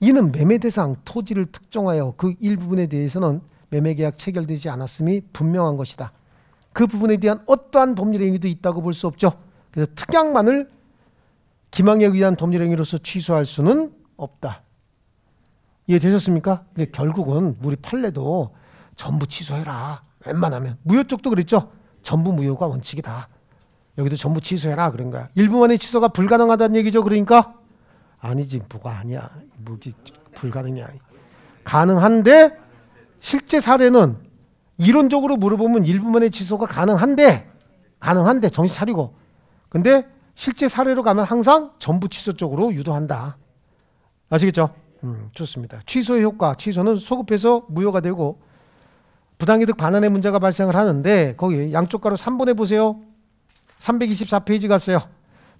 이는 매매 대상 토지를 특정하여 그 일부분에 대해서는 매매 계약 체결되지 않았음이 분명한 것이다. 그 부분에 대한 어떠한 법률 행위도 있다고 볼 수 없죠. 그래서 특약만을 기망에 의한 법률 행위로서 취소할 수는 없다. 이해되셨습니까? 근데 결국은 우리 판례도 전부 취소해라. 웬만하면 무효 쪽도 그랬죠. 전부 무효가 원칙이다. 여기도 전부 취소해라 그런 거야. 일부만의 취소가 불가능하다는 얘기죠. 그러니까 아니지 뭐가 아니야. 뭐지 불가능이야. 가능한데 실제 사례는 이론적으로 물어보면 일부만의 취소가 가능한데 가능한데 정신 차리고 근데 실제 사례로 가면 항상 전부 취소 쪽으로 유도한다. 아시겠죠? 음, 좋습니다. 취소의 효과, 취소는 소급해서 무효가 되고 부당이득 반환의 문제가 발생을 하는데 거기 양쪽 가로 3번에 보세요. 324페이지 갔어요.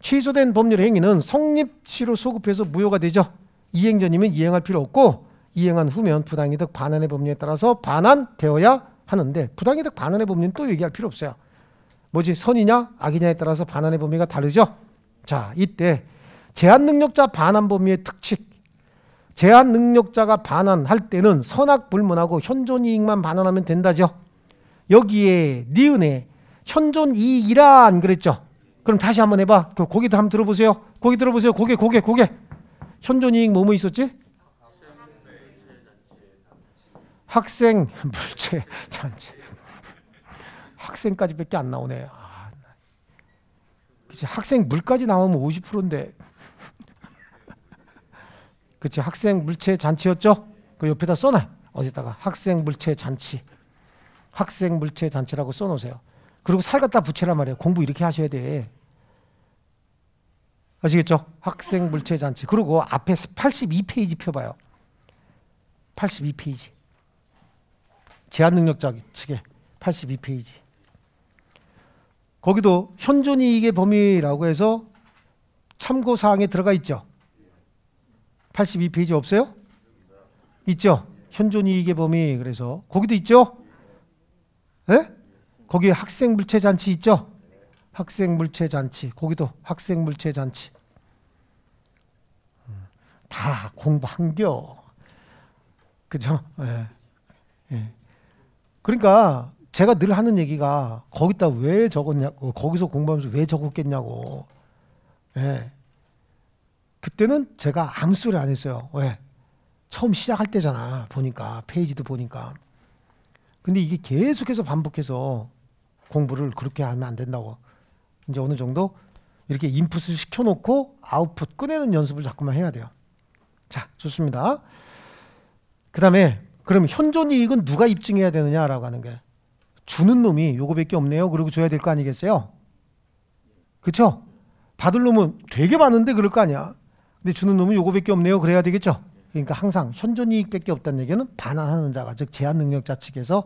취소된 법률 행위는 성립치로 소급해서 무효가 되죠. 이행 전이면 이행할 필요 없고 이행한 후면 부당이득 반환의 법률에 따라서 반환되어야 하는데 부당이득 반환의 법률은 또 얘기할 필요 없어요. 뭐지 선이냐 악이냐에 따라서 반환의 범위가 다르죠. 자 이때 제한 능력자 반환 범위의 특칙 제한 능력자가 반환할 때는 선악 불문하고 현존 이익만 반환하면 된다죠. 여기에 니은에 현존 이익이란 그랬죠. 그럼 다시 한번 해봐. 그 고기도 한번 들어보세요. 고기 들어보세요. 고개 고개 고개. 현존 이익 뭐뭐 있었지? 학생 물체 잔치. 학생까지밖에 안 나오네. 아, 그치. 학생 물까지 나오면 50%인데 그치 학생 물체 잔치였죠? 그 옆에다 써놔 어디다가 학생 물체 잔치 학생 물체 잔치라고 써놓으세요 그리고 살 갖다 붙이란 말이에요 공부 이렇게 하셔야 돼 아시겠죠? 학생 물체 잔치 그리고 앞에 82페이지 펴봐요 82페이지 제한능력자 측에 82페이지 거기도 현존이익의 범위라고 해서 참고사항에 들어가 있죠 82페이지 없어요? 있죠? 현존이익의 범위 그래서 거기도 있죠? 예? 거기 학생물체잔치 있죠? 학생물체잔치 거기도 학생물체잔치 음, 다 공부한겨 그죠? 예. 예. 그러니까 제가 늘 하는 얘기가 거기다 왜 적었냐고 거기서 공부하면서 왜 적었겠냐고 예. 그때는 제가 아무 소리 안 했어요. 왜? 예. 처음 시작할 때잖아. 보니까 페이지도 보니까. 근데 이게 계속해서 반복해서 공부를 그렇게 하면 안 된다고. 이제 어느 정도 이렇게 인풋을 시켜놓고 아웃풋 꺼내는 연습을 자꾸만 해야 돼요. 자, 좋습니다. 그 다음에 그럼 현존 이익은 누가 입증해야 되느냐라고 하는 게 주는 놈이 요거밖에 없네요. 그리고 줘야 될 거 아니겠어요? 그렇죠? 받을 놈은 되게 많은데 그럴 거 아니야. 근데 주는 놈은 요거밖에 없네요. 그래야 되겠죠. 그러니까 항상 현존 이익밖에 없다는 얘기는 반환하는 자가 즉 제한 능력자 측에서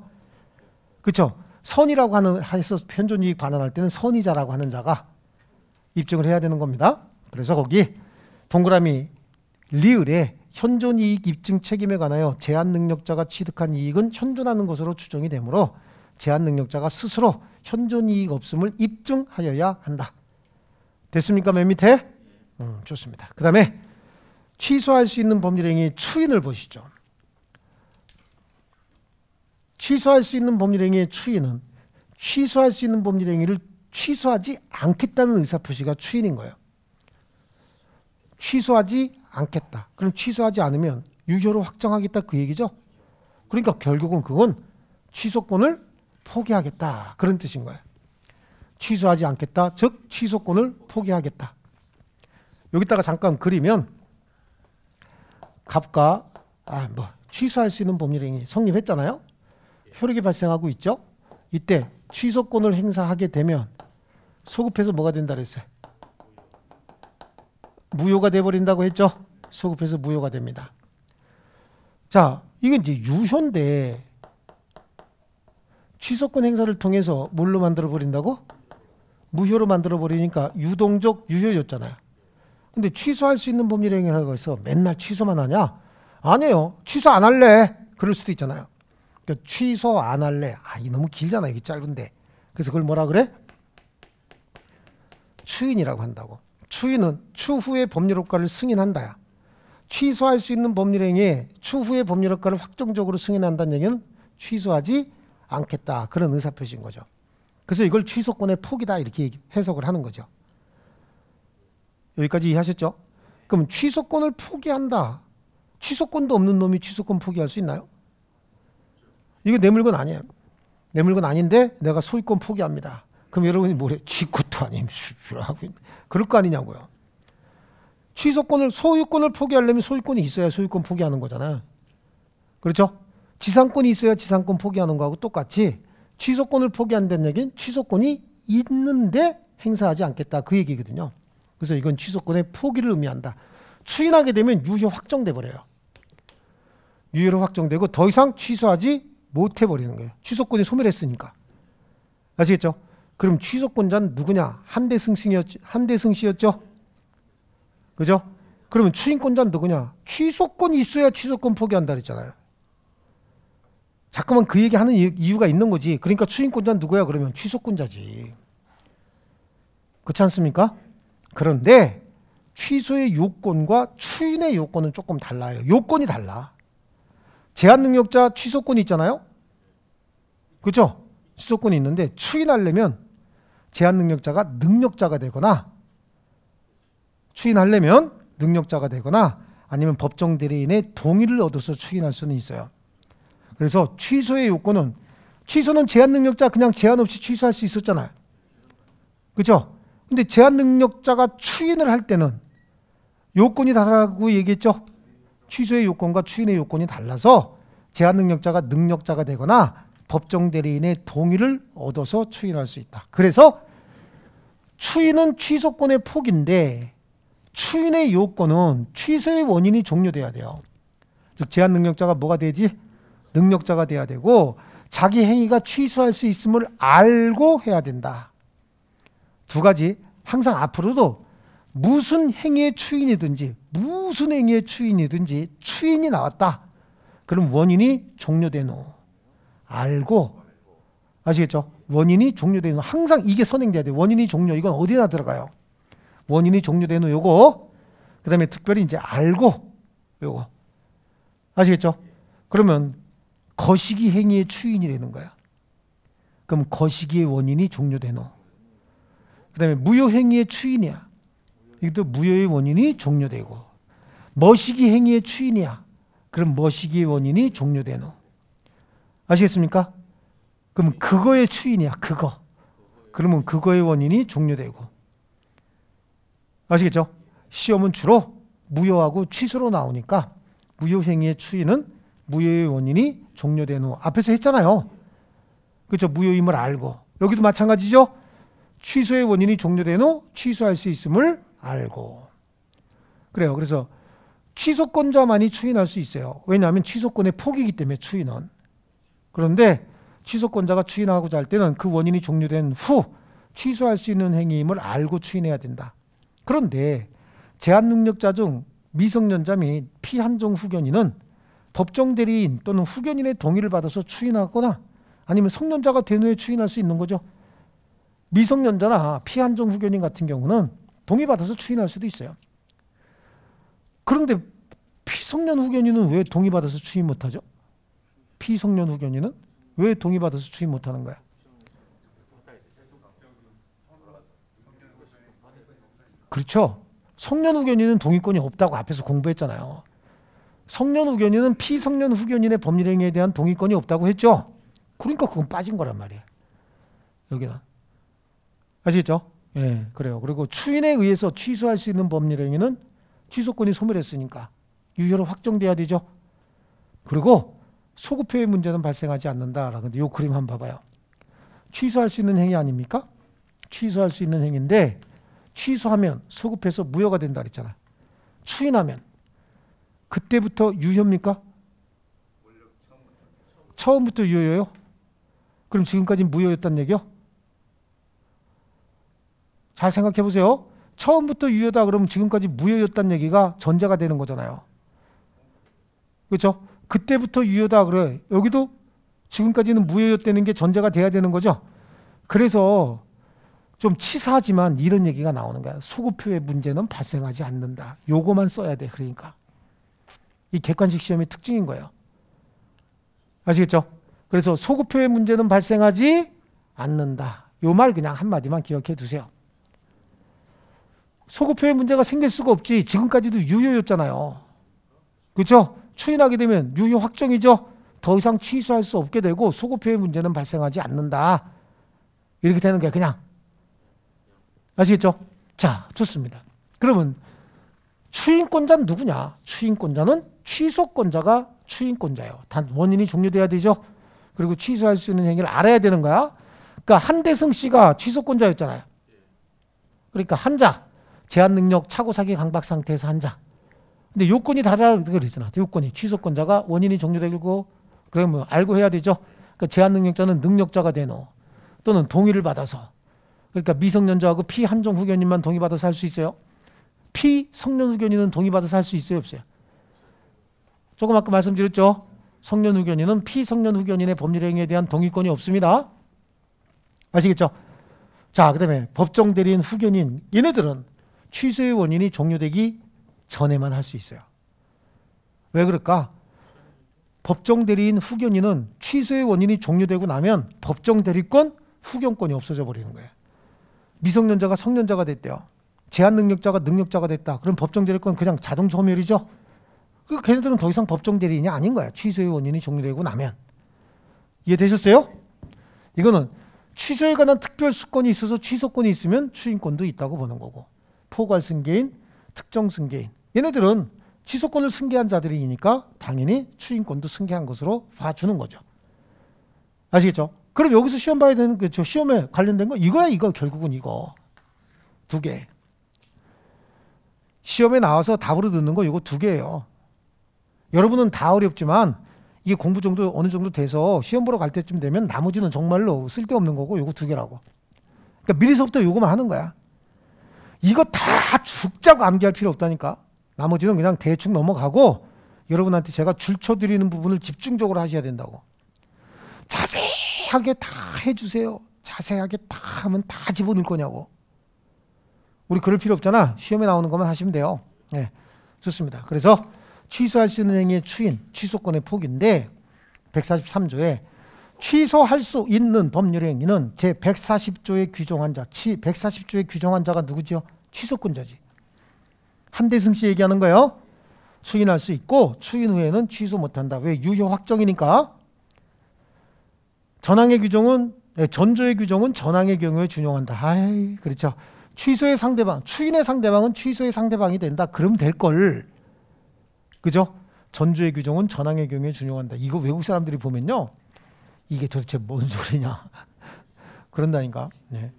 그렇죠. 선이라고 하는 해서 현존 이익 반환할 때는 선이자라고 하는 자가 입증을 해야 되는 겁니다. 그래서 거기 동그라미 리을에 현존 이익 입증 책임에 관하여 제한 능력자가 취득한 이익은 현존하는 것으로 추정이 되므로 제한 능력자가 스스로 현존 이익 없음을 입증하여야 한다. 됐습니까? 맨 밑에 음, 좋습니다. 그 다음에 취소할 수 있는 법률행위 의 추인을 보시죠. 취소할 수 있는 법률행위의 추인은 취소할 수 있는 법률행위를 취소하지 않겠다는 의사표시가 추인인 거예요. 취소하지 않겠다. 그럼 취소하지 않으면 유효로 확정하겠다 그 얘기죠. 그러니까 결국은 그건 취소권을 포기하겠다. 그런 뜻인 거예요. 취소하지 않겠다. 즉 취소권을 포기하겠다. 여기다가 잠깐 그리면 갑과 아, 뭐 취소할 수 있는 법률행위 성립했잖아요. 효력이 발생하고 있죠. 이때 취소권을 행사하게 되면 소급해서 뭐가 된다 그랬어요? 무효가 돼버린다고 했죠. 소급해서 무효가 됩니다. 자, 이건 이제 유효인데 취소권 행사를 통해서 뭘로 만들어 버린다고? 무효로 만들어 버리니까 유동적 유효였잖아요. 근데 취소할 수 있는 법률행위라고 해서 맨날 취소만 하냐? 아니에요. 취소 안 할래. 그럴 수도 있잖아요. 그러니까 취소 안 할래. 아, 이 너무 길잖아. 이게 짧은데. 그래서 그걸 뭐라 그래? 추인이라고 한다고. 추인은 추후에 법률효과를 승인한다야. 취소할 수 있는 법률행위에 추후에 법률효과를 확정적으로 승인한다는 얘기는 취소하지 않겠다. 그런 의사표시인 거죠. 그래서 이걸 취소권의 폭이다. 이렇게 해석을 하는 거죠. 여기까지 이해하셨죠? 그럼 취소권을 포기한다. 취소권도 없는 놈이 취소권 포기할 수 있나요? 이거 내 물건 아니에요. 내 물건 아닌데 내가 소유권 포기합니다. 그럼 여러분이 뭐래? 지 것도 아님. 하 그럴 거 아니냐고요. 취소권을 소유권을 포기하려면 소유권이 있어야 소유권 포기하는 거잖아. 그렇죠? 지상권이 있어야 지상권 포기하는 거하고 똑같이 취소권을 포기한다는 얘기는 취소권이 있는데 행사하지 않겠다 그 얘기거든요. 그래서 이건 취소권의 포기를 의미한다. 추인하게 되면 유효 확정돼 버려요. 유효로 확정되고 더 이상 취소하지 못해 버리는 거예요. 취소권이 소멸했으니까. 아시겠죠? 그럼 취소권자는 누구냐? 한대승신이죠 한대승씨였죠. 그죠? 그러면 추인권자는 누구냐? 취소권이 있어야 취소권 포기한다 그랬잖아요. 자꾸만 그 얘기 하는 이유가 있는 거지. 그러니까 추인권자는 누구야? 그러면 취소권자지. 그렇지 않습니까? 그런데 취소의 요건과 추인의 요건은 조금 달라요. 요건이 달라. 제한 능력자 취소권이 있잖아요. 그렇죠? 취소권이 있는데 추인하려면 제한 능력자가 능력자가 되거나 추인하려면 능력자가 되거나 아니면 법정 대리인의 동의를 얻어서 추인할 수는 있어요. 그래서 취소의 요건은 취소는 제한 능력자 그냥 제한 없이 취소할 수 있었잖아요. 그렇죠? 근데 제한 능력자가 추인을 할 때는 요건이 다르다고 얘기했죠. 취소의 요건과 추인의 요건이 달라서 제한 능력자가 능력자가 되거나 법정 대리인의 동의를 얻어서 추인할 수 있다. 그래서 추인은 취소권의 폭인데 추인의 요건은 취소의 원인이 종료돼야 돼요. 즉 제한 능력자가 뭐가 되지? 능력자가 돼야 되고 자기 행위가 취소할 수 있음을 알고 해야 된다. 두 가지 항상 앞으로도 무슨 행위의 추인이든지 무슨 행위의 추인이든지 추인이 나왔다. 그럼 원인이 종료된후 알고 아시겠죠? 원인이 종료된후 항상 이게 선행돼야 돼. 원인이 종료. 이건 어디나 들어가요? 원인이 종료된후 요거. 그다음에 특별히 이제 알고 요거. 아시겠죠? 그러면 거시기 행위의 추인이 되는 거야. 그럼 거시기의 원인이 종료된후 그 다음에 무효행위의 추인이야. 이것도 무효의 원인이 종료되고. 머시기 행위의 추인이야. 그럼 머시기 원인이 종료되노. 아시겠습니까? 그럼 그거의 추인이야. 그거. 그러면 그거의 원인이 종료되고. 아시겠죠? 시험은 주로 무효하고 취소로 나오니까 무효행위의 추인은 무효의 원인이 종료된 후 앞에서 했잖아요. 그렇죠? 무효임을 알고 여기도 마찬가지죠. 취소의 원인이 종료된 후 취소할 수 있음을 알고. 그래요. 그래서 취소권자만이 추인할 수 있어요. 왜냐하면 취소권의 폭이기 때문에 추인은. 그런데 취소권자가 추인하고자 할 때는 그 원인이 종료된 후 취소할 수 있는 행위임을 알고 추인해야 된다. 그런데 제한 능력자 중 미성년자 및 피한정 후견인은 법정 대리인 또는 후견인의 동의를 받아서 추인하거나 아니면 성년자가 된 후에 추인할 수 있는 거죠. 미성년자나 피한정 후견인 같은 경우는 동의받아서 추인할 수도 있어요. 그런데 피성년 후견인은 왜 동의받아서 추인 못하죠? 피성년 후견인은 왜 동의받아서 추인 못하는 거야? 그렇죠. 성년 후견인은 동의권이 없다고 앞에서 공부했잖아요. 성년 후견인은 피성년 후견인의 법률 행위에 대한 동의권이 없다고 했죠. 그러니까 그건 빠진 거란 말이에요. 여기다. 아시겠죠? 예, 그래요. 그리고 추인에 의해서 취소할 수 있는 법률 행위는 취소권이 소멸했으니까 유효로 확정돼야 되죠. 그리고 소급표의 문제는 발생하지 않는다라고 데요 그림 한 번 봐봐요. 취소할 수 있는 행위 아닙니까? 취소할 수 있는 행위인데 취소하면 소급해서 무효가 된다 그랬잖아. 추인하면 그때부터 유효입니까? 처음부터 유효요 그럼 지금까지 무효였단 얘기요? 잘 생각해 보세요. 처음부터 유효다 그러면 지금까지 무효였단 얘기가 전제가 되는 거잖아요. 그렇죠? 그때부터 유효다 그래. 여기도 지금까지는 무효였다는 게 전제가 돼야 되는 거죠. 그래서 좀 치사하지만 이런 얘기가 나오는 거야. 소급표의 문제는 발생하지 않는다. 요거만 써야 돼. 그러니까. 이 객관식 시험의 특징인 거예요. 아시겠죠? 그래서 소급표의 문제는 발생하지 않는다. 요 말 그냥 한마디만 기억해 두세요. 소급표의 문제가 생길 수가 없지. 지금까지도 유효였잖아요. 그렇죠? 추인하게 되면 유효 확정이죠. 더 이상 취소할 수 없게 되고 소급표의 문제는 발생하지 않는다. 이렇게 되는 게 그냥 아시겠죠? 자, 좋습니다. 그러면 추인권자는 누구냐? 추인권자는 취소권자가 추인권자예요. 단 원인이 종료돼야 되죠. 그리고 취소할 수 있는 행위를 알아야 되는 거야. 그러니까 한대승 씨가 취소권자였잖아요. 그러니까 한자 제한 능력 차고 사기 강박 상태에서 한 자. 근데 요건이 다르다 그랬잖아. 요건이 취소권자가 원인이 종료되고 그러면 뭐 알고 해야 되죠. 그러니까 제한 능력자는 능력자가 되노 또는 동의를 받아서 그러니까 미성년자하고 피한정 후견인만 동의받아서 할 수 있어요. 피성년 후견인은 동의받아서 할 수 있어요, 없어요? 조금 아까 말씀드렸죠. 성년 후견인은 피성년 후견인의 법률 행위에 대한 동의권이 없습니다. 아시겠죠? 자, 그다음에 법정 대리인 후견인 얘네들은 취소의 원인이 종료되기 전에만 할 수 있어요. 왜 그럴까? 법정 대리인 후견인은 취소의 원인이 종료되고 나면 법정 대리권 후견권이 없어져 버리는 거예요. 미성년자가 성년자가 됐대요. 제한 능력자가 능력자가 됐다. 그럼 법정 대리권 그냥 자동 소멸이죠. 그 걔네들은 더 이상 법정 대리인이 아닌 거야. 취소의 원인이 종료되고 나면 이해되셨어요? 이거는 취소에 관한 특별 수권이 있어서 취소권이 있으면 추인권도 있다고 보는 거고 포괄 승계인, 특정 승계인. 얘네들은 취소권을 승계한 자들이니까 당연히 추인권도 승계한 것으로 봐주는 거죠. 아시겠죠? 그럼 여기서 시험 봐야 되는 그 시험에 관련된 거 이거야 이거 결국은 이거 두 개. 시험에 나와서 답으로 듣는 거 이거 두 개예요. 여러분은 다 어렵지만 이게 공부 정도 어느 정도 돼서 시험 보러 갈 때쯤 되면 나머지는 정말로 쓸데없는 거고 이거두 개라고. 그러니까 미리서부터 요거만 하는 거야. 이거 다 죽자고 암기할 필요 없다니까. 나머지는 그냥 대충 넘어가고 여러분한테 제가 줄쳐드리는 부분을 집중적으로 하셔야 된다고. 자세하게 다 해주세요. 자세하게 다 하면 다 집어넣을 거냐고. 우리 그럴 필요 없잖아. 시험에 나오는 것만 하시면 돼요. 네, 좋습니다. 그래서 취소할 수 있는 행위의 추인, 취소권의 폭인데 143조에 취소할 수 있는 법률 행위는 제 140조에 규정한 자, 취, 140조에 규정한 자가 누구죠? 취소권자지. 한대승 씨 얘기하는 거예요. 추인할 수 있고 추인 후에는 취소 못한다. 왜? 유효 확정이니까. 전항의 규정은 네, 전조의 규정은 전항의 경우에 준용한다. 아이, 그렇죠. 취소의 상대방, 추인의 상대방은 취소의 상대방이 된다. 그럼 될 걸. 그죠? 전조의 규정은 전항의 경우에 준용한다. 이거 외국 사람들이 보면요. 이게 도대체 뭔 소리냐 그런다니까. 네.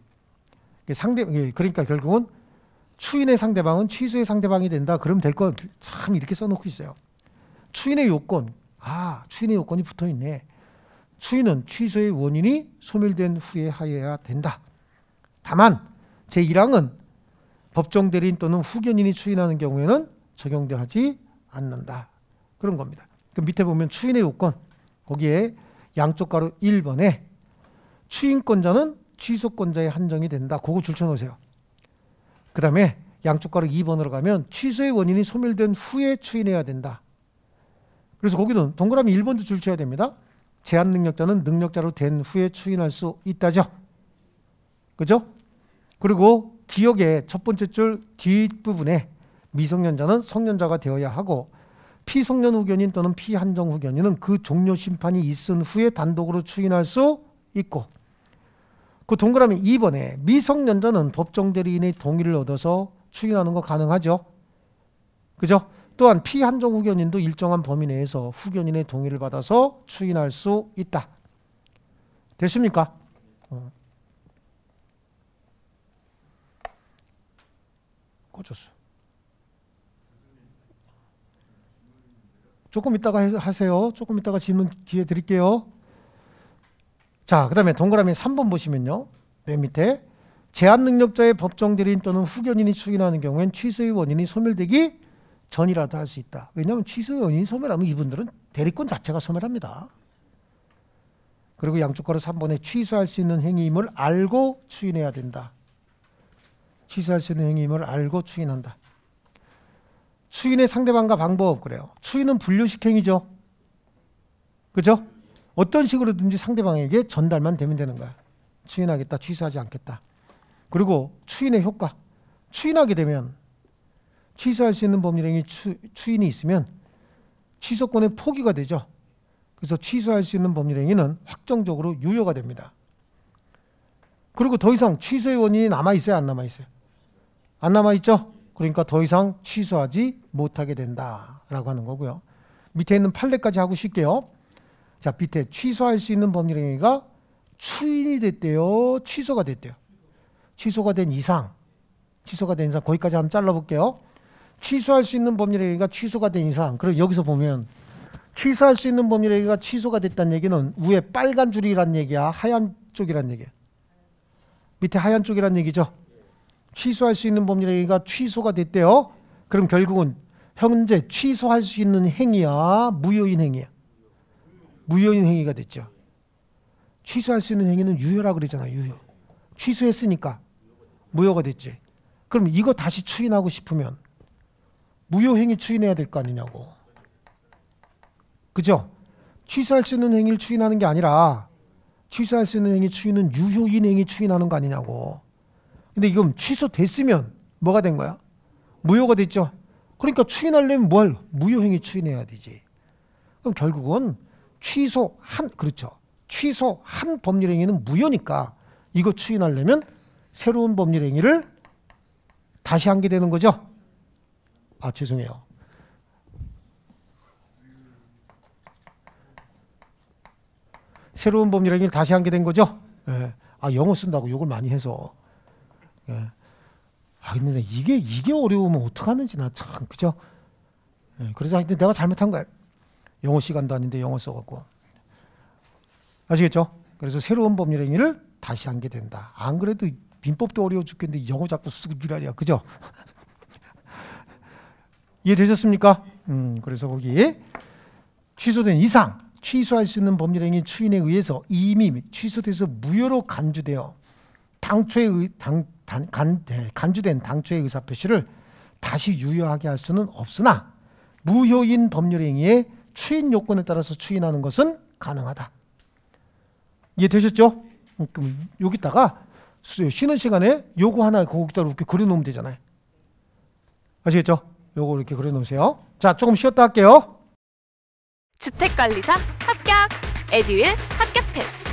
상대 그러니까 결국은 추인의 상대방은 취소의 상대방이 된다. 그럼 될 건 참 이렇게 써놓고 있어요. 추인의 요건 아 추인의 요건이 붙어 있네. 추인은 취소의 원인이 소멸된 후에 하여야 된다. 다만 제1항은 법정 대리인 또는 후견인이 추인하는 경우에는 적용되지 않는다. 그런 겁니다. 그 밑에 보면 추인의 요건 거기에 양쪽 가로 1번에 추인권자는 취소권자의 한정이 된다. 그거 줄쳐놓으세요. 그 다음에 양쪽 가로 2번으로 가면 취소의 원인이 소멸된 후에 추인해야 된다. 그래서 거기는 동그라미 1번도 줄쳐야 됩니다. 제한 능력자는 능력자로 된 후에 추인할 수 있다죠. 그죠? 그리고 기억의 첫 번째 줄 뒷부분에 미성년자는 성년자가 되어야 하고 피성년 후견인 또는 피한정 후견인은 그 종료 심판이 있은 후에 단독으로 추인할 수 있고 그 동그라미 2번에 미성년자는 법정 대리인의 동의를 얻어서 추인하는 거 가능하죠. 그죠? 또한 피한정 후견인도 일정한 범위 내에서 후견인의 동의를 받아서 추인할 수 있다. 됐습니까? 꽂혔어요. 어. 조금 이따가 하세요. 조금 이따가 질문 기회 드릴게요. 자, 그 다음에 동그라미 3번 보시면요. 맨 밑에 제한 능력자의 법정 대리인 또는 후견인이 추인하는 경우엔 취소의 원인이 소멸되기 전이라도 할 수 있다. 왜냐하면 취소의 원인이 소멸하면 이분들은 대리권 자체가 소멸합니다. 그리고 양쪽 거를 3번에 취소할 수 있는 행위임을 알고 추인해야 된다. 취소할 수 있는 행위임을 알고 추인한다. 수인의 상대방과 방법 그래요. 수인은 분류식행이죠. 그죠? 어떤 식으로든지 상대방에게 전달만 되면 되는 거야. 추인하겠다, 취소하지 않겠다. 그리고 추인의 효과. 추인하게 되면 취소할 수 있는 법률행위 추, 추인이 있으면 취소권의 포기가 되죠. 그래서 취소할 수 있는 법률행위는 확정적으로 유효가 됩니다. 그리고 더 이상 취소의 원인이 남아 있어요, 안 남아 있어요? 안 남아 있죠? 그러니까 더 이상 취소하지 못하게 된다라고 하는 거고요. 밑에 있는 판례까지 하고 쉴게요. 자, 밑에 취소할 수 있는 법률행위가 추인이 됐대요. 취소가 됐대요. 취소가 된 이상, 취소가 된 이상 거기까지 한번 잘라볼게요. 취소할 수 있는 법률행위가 취소가 된 이상. 그럼 여기서 보면 취소할 수 있는 법률행위가 취소가 됐다는 얘기는 위에 빨간 줄이란 얘기야, 하얀 쪽이란 얘기야. 밑에 하얀 쪽이란 얘기죠. 취소할 수 있는 법률행위가 취소가 됐대요. 그럼 결국은 현재 취소할 수 있는 행위야, 무효인 행위야. 무효인 행위가 됐죠. 취소할 수 있는 행위는 유효라고 그러잖아요 유효. 취소했으니까 무효가 됐지. 그럼 이거 다시 추인하고 싶으면 무효 행위 추인해야 될 거 아니냐고. 그죠? 취소할 수 있는 행위를 추인하는 게 아니라 취소할 수 있는 행위 추인은 유효인 행위 추인하는 거 아니냐고. 근데 이건 취소됐으면 뭐가 된 거야? 무효가 됐죠. 그러니까 추인하려면 뭘? 무효행위 추인해야 되지. 그럼 결국은 취소한 그렇죠. 취소한 법률행위는 무효니까 이거 추인하려면 새로운 법률행위를 다시 한 게 되는 거죠. 아 죄송해요. 새로운 법률행위를 다시 한 게 된 거죠. 네. 아 영어 쓴다고 욕을 많이 해서 예. 아 근데 이게 이게 어려우면 어떡 하는지 나 참 그죠? 예. 그래서 하여튼 내가 잘못한 거야. 영어 시간도 아닌데 영어 써갖고 아시겠죠? 그래서 새로운 법률 행위를 다시 하게 된다. 안 그래도 민법도 어려워 죽겠는데 영어 자꾸 쓰고 지랄이야, 그죠? 이해되셨습니까? 음, 그래서 거기 취소된 이상 취소할 수 있는 법률 행위 추인에 의해서 이미 취소돼서 무효로 간주되어 당초의 당, 단, 간, 네, 간주된 당초의 의사표시를 다시 유효하게 할 수는 없으나 무효인 법률행위의 추인 요건에 따라서 추인하는 것은 가능하다. 이해되셨죠? 그럼 여기다가 쉬는 시간에 요거 하나 거기다 이렇게 그려놓으면 되잖아요. 아시겠죠? 요거 이렇게 그려놓으세요. 자, 조금 쉬었다 할게요. 주택관리사 합격! 에듀윌 합격 패스!